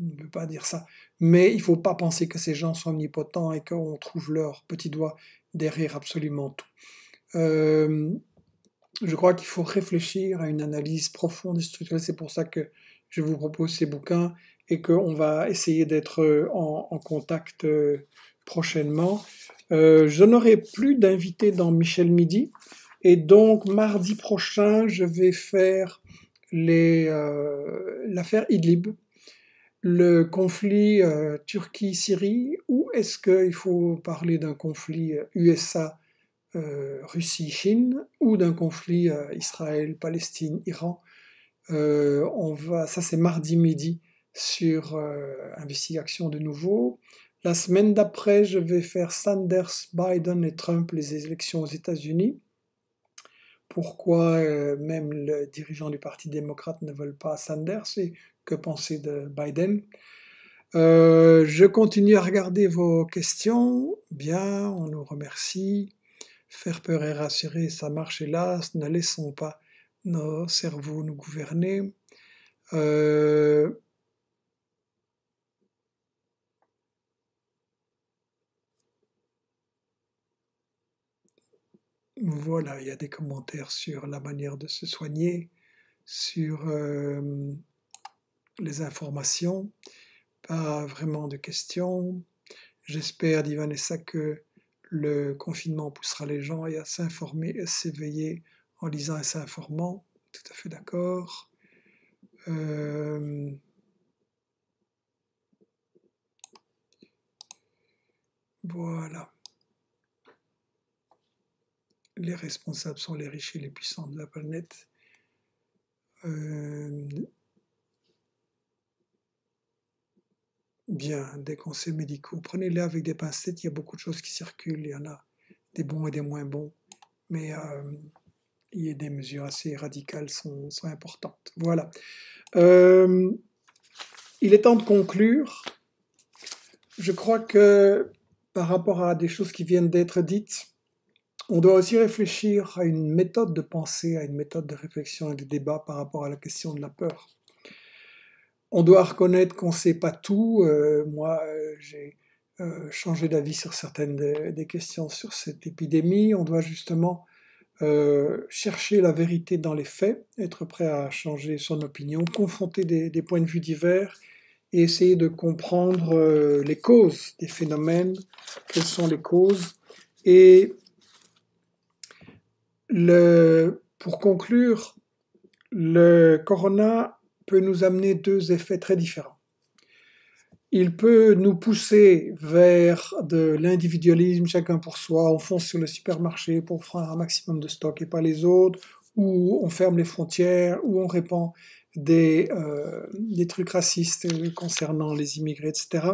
ne peut pas dire ça. Mais il ne faut pas penser que ces gens sont omnipotents et qu'on trouve leur petit doigt derrière absolument tout. Euh, je crois qu'il faut réfléchir à une analyse profonde et structurelle. C'est pour ça que je vous propose ces bouquins et qu'on va essayer d'être euh, en, contact euh, prochainement. je n'aurai plus d'invités dans Michel Midi. Et donc, mardi prochain, je vais faire l'affaire Idlib le conflit euh, Turquie-Syrie ou est-ce qu'il faut parler d'un conflit USA-Russie-Chine euh, euh, ou d'un conflit Israël-Palestine-Iran on va, ça c'est mardi midi sur Investigation de nouveau. La semaine d'après, je vais faire Sanders, Biden et Trump, les élections aux États-Unis. Pourquoi même le dirigeant du Parti démocrate ne veulent pas Sanders que penser de Biden. Euh, je continue à regarder vos questions. Bien, on nous remercie. Faire peur et rassurer, ça marche hélas. Ne laissons pas nos cerveaux nous gouverner. Euh, voilà, il y a des commentaires sur la manière de se soigner, sur euh, les informations. Pas vraiment de questions. J'espère, dit que le confinement poussera les gens à s'informer et s'éveiller en lisant et s'informant. Tout à fait d'accord. Euh, voilà. Les responsables sont les riches et les puissants de la planète. Euh, bien des conseils médicaux. Prenez-les avec des pincettes, il y a beaucoup de choses qui circulent, il y en a des bons et des moins bons, mais euh, il y a des mesures assez radicales sont, sont importantes. Voilà. Euh, il est temps de conclure. Je crois que par rapport à des choses qui viennent d'être dites, on doit aussi réfléchir à une méthode de pensée, à une méthode de réflexion et de débat par rapport à la question de la peur on doit reconnaître qu'on ne sait pas tout. Euh, moi, euh, j'ai euh, changé d'avis sur certaines des, questions sur cette épidémie. On doit justement chercher la vérité dans les faits, être prêt à changer son opinion, confronter des, points de vue divers et essayer de comprendre les causes des phénomènes, quelles sont les causes. Et pour conclure, le corona peut nous amener deux effets très différents. Il peut nous pousser vers de l'individualisme, chacun pour soi, on fonce sur le supermarché pour prendre un maximum de stock et pas les autres, ou on ferme les frontières, ou on répand des, euh, des trucs racistes concernant les immigrés, etc.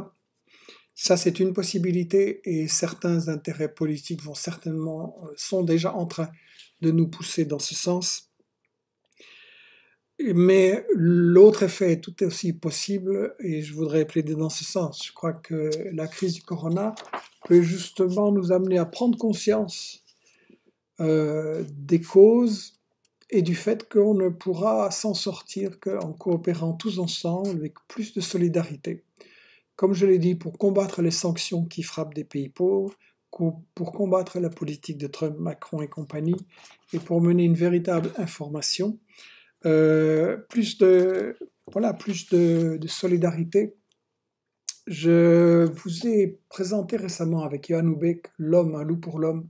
Ça, c'est une possibilité et certains intérêts politiques vont certainement, euh, sont déjà en train de nous pousser dans ce sens. Mais l'autre effet est tout aussi possible et je voudrais plaider dans ce sens. Je crois que la crise du corona peut justement nous amener à prendre conscience euh, des causes et du fait qu'on ne pourra s'en sortir qu'en coopérant tous ensemble avec plus de solidarité. Comme je l'ai dit, pour combattre les sanctions qui frappent des pays pauvres, pour combattre la politique de Trump, Macron et compagnie, et pour mener une véritable information, euh, plus de voilà plus de, solidarité. Je vous ai présenté récemment avec Johan Ubeck « L'homme, un loup pour l'homme.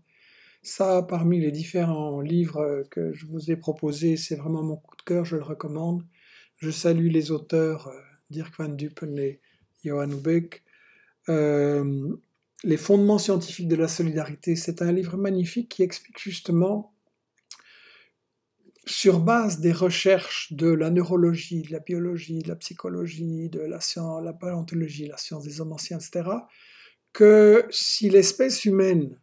Ça, parmi les différents livres que je vous ai proposés, c'est vraiment mon coup de cœur, je le recommande. Je salue les auteurs euh, Dirk van Duppen et Johan Ubeck. Euh, « les fondements scientifiques de la solidarité, c'est un livre magnifique qui explique justement sur base des recherches de la neurologie, de la biologie, de la psychologie, de la science, la paléontologie, la science des hommes anciens, etc., que si l'espèce humaine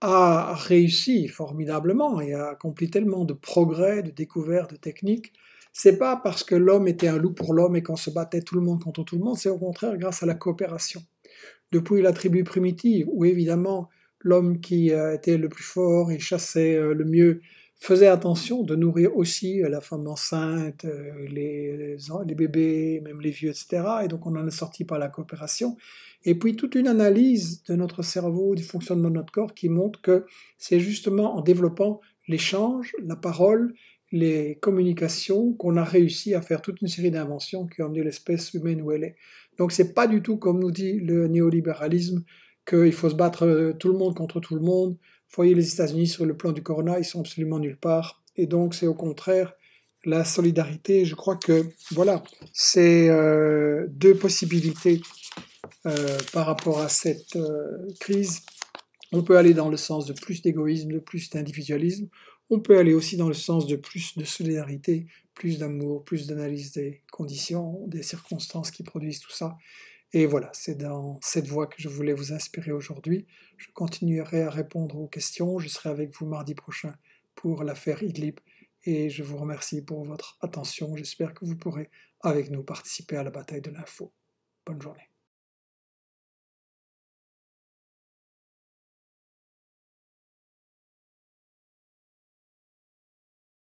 a réussi formidablement et a accompli tellement de progrès, de découvertes, de techniques, c'est pas parce que l'homme était un loup pour l'homme et qu'on se battait tout le monde contre tout le monde, c'est au contraire grâce à la coopération. Depuis la tribu primitive, où évidemment l'homme qui euh, était le plus fort et chassait euh, le mieux faisait attention de nourrir aussi euh, la femme enceinte, euh, les, bébés, même les vieux, etc. Et donc on en est sorti par la coopération. Et puis toute une analyse de notre cerveau, du fonctionnement de notre corps qui montre que c'est justement en développant l'échange, la parole, les communications qu'on a réussi à faire toute une série d'inventions qui ont amené l'espèce humaine où elle est. Donc c'est pas du tout comme nous dit le néolibéralisme qu'il faut se battre euh, tout le monde contre tout le monde, vous voyez, les États-Unis, sur le plan du corona, ils sont absolument nulle part. Et donc, c'est au contraire la solidarité. Je crois que, voilà, c'est euh, deux possibilités euh, par rapport à cette euh, crise. On peut aller dans le sens de plus d'égoïsme, de plus d'individualisme. On peut aller aussi dans le sens de plus de solidarité, plus d'amour, plus d'analyse des conditions, des circonstances qui produisent tout ça. Et voilà, c'est dans cette voie que je voulais vous inspirer aujourd'hui. Je continuerai à répondre aux questions. Je serai avec vous mardi prochain pour l'affaire Idlib. Et je vous remercie pour votre attention. J'espère que vous pourrez, avec nous, participer à la bataille de l'info. Bonne journée.